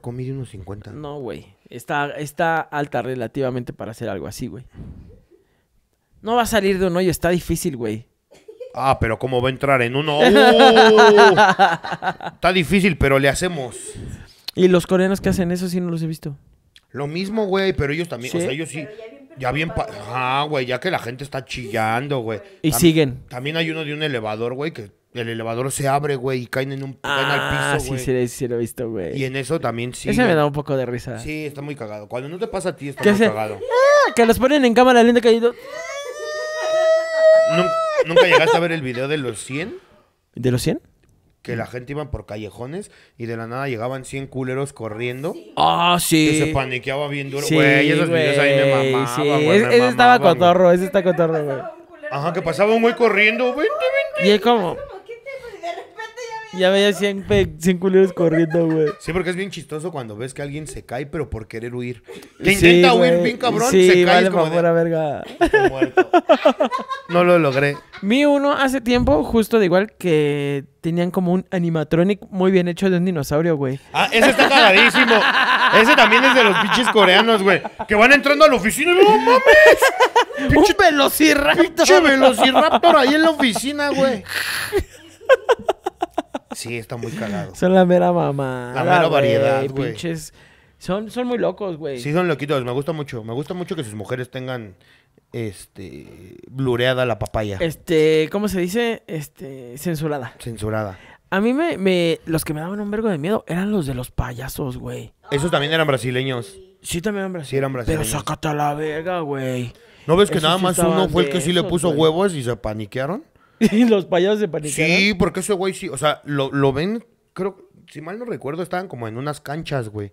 comí de unos 50. No, güey. Está, está alta relativamente para hacer algo así, güey. No va a salir de un hoyo, está difícil, güey. Ah, pero ¿cómo va a entrar en uno? está difícil, pero le hacemos. ¿Y los coreanos que hacen eso sí no los he visto? Lo mismo, güey, pero ellos también, o sea, ellos sí. Ya bien, ah, güey, ya que la gente está chillando, güey. Y siguen. También hay uno de un elevador, güey, que el elevador se abre, güey, y caen en un caen al ah, piso, sí, Sí, sí, sí, lo he visto, güey. Y en eso también sí. Ese me da un poco de risa. Sí, está muy cagado. Cuando no te pasa a ti, está muy cagado. Ah, que los ponen en cámara lenta caído. ¿Nunca, llegaste a ver el video de los 100? ¿De los 100? Que la gente iba por callejones y de la nada llegaban 100 culeros corriendo. Ah, sí. Que se paniqueaba bien duro. güey, Y esos videos ahí me mamaban, güey. ese, estaba cotorro, ese está cotorro, güey. Ajá, que pasaba un güey corriendo. Vente, vente. Y es como... Ya veía 100, 100 culeros corriendo, güey. Sí, porque es bien chistoso cuando ves que alguien se cae, pero por querer huir. Que intenta huir pin bien cabrón, se cae. Vale, como verga. No lo logré. Mi uno hace tiempo, justo de igual que tenían como un animatronic muy bien hecho de un dinosaurio, güey. Ah, ese está cagadísimo. Ese también es de los pinches coreanos, güey. Que van entrando a la oficina y no mames. Pinche, velociraptor. Pinche velociraptor ahí en la oficina, güey. Sí, está muy cagado. Son la mera mamá. La mera variedad, güey. Son, son muy locos, güey. Sí, son loquitos. Me gusta mucho. Me gusta mucho que sus mujeres tengan este blureada la papaya. Este, ¿cómo se dice? Este, censurada. Censurada. A mí me, me los que me daban un vergo de miedo eran los de los payasos, güey. Esos también eran brasileños. Sí, también eran brasileños. Sí, eran brasileños. Pero sácate a la verga, güey. ¿No ves que nada más uno fue el que sí le puso huevos y se paniquearon? Y los payasos se panicaron. Sí, porque ese güey sí, o sea, lo, lo ven, creo, si mal no recuerdo, estaban como en unas canchas, güey.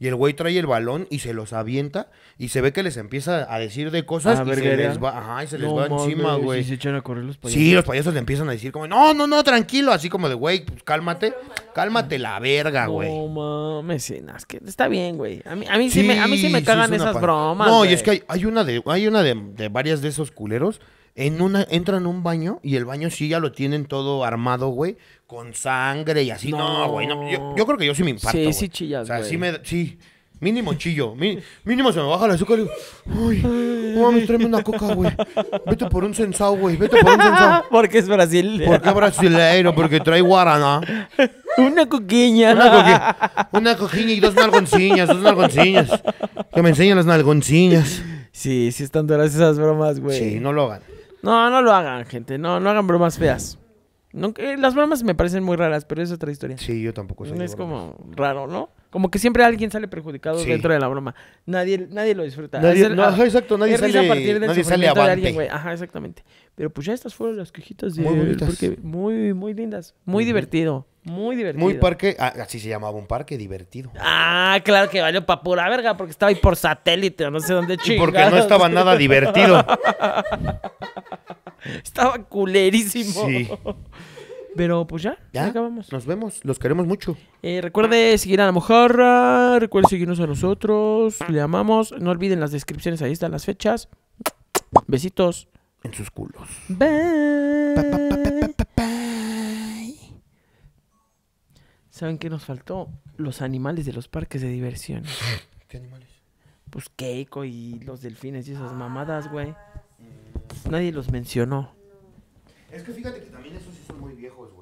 Y el güey trae el balón y se los avienta y se ve que les empieza a decir de cosas ah, y, se les va, ajá, y se les va encima, güey. Sí, se echan a correr los payasos. Sí, los payasos le empiezan a decir como, no, no, no, tranquilo, así como de, güey, pues, cálmate, cálmate la verga, güey. No mames, que está bien, güey. A mí, a mí sí, me, a mí sí me cagan esas bromas. No, y es que hay, una de, hay una de varias de esos culeros en una, entran en un baño y el baño sí ya lo tienen todo armado, güey, con sangre y así. No, güey, no. Yo, creo que yo sí me impacto. Sí, sí chillas, O sea, sí me. Sí. Mínimo chillo. mínimo se me baja el azúcar y digo, uy, mami, tráeme una coca, güey. Vete por un sensao, güey. Vete por un sensao. Porque es brasileño. Porque es brasileiro? porque trae guarana. Una coquiña. Una, coqui una coquiña y dos nalgoncillas, dos nalgonciñas! Que me enseñen las nalgonciñas! Sí, sí están duras esas bromas, güey. Sí, no lo hagan. No, no lo hagan, gente. No, no hagan bromas feas. Eh, las bromas me parecen muy raras, pero es otra historia. Sí, yo tampoco soy Es como raro, ¿no? Como que siempre alguien sale perjudicado dentro de la broma. Nadie, nadie lo disfruta. exacto, nadie sale, a partir De alguien, güey. Ajá, exactamente. Pero pues ya estas fueron las quejitas de... Muy bonitas. muy, muy lindas. Muy divertido. Muy divertido. Muy parque, ah, así se llamaba un parque, divertido. Ah, claro que valió para pura verga, porque estaba ahí por satélite no sé dónde chingados. Porque no estaba nada divertido. estaba culerísimo. Sí. Pero pues ya, ya, acabamos. Nos vemos, los queremos mucho. Eh, recuerde seguir a la mojarra, recuerde seguirnos a nosotros, le amamos. No olviden las descripciones, ahí están las fechas. Besitos. En sus culos. Bye. ¿Saben qué nos faltó? Los animales de los parques de diversión. ¿Qué animales? Pues Keiko y los delfines y esas mamadas, ah, güey. Nadie los mencionó. Es que fíjate que también esos sí son muy viejos, güey.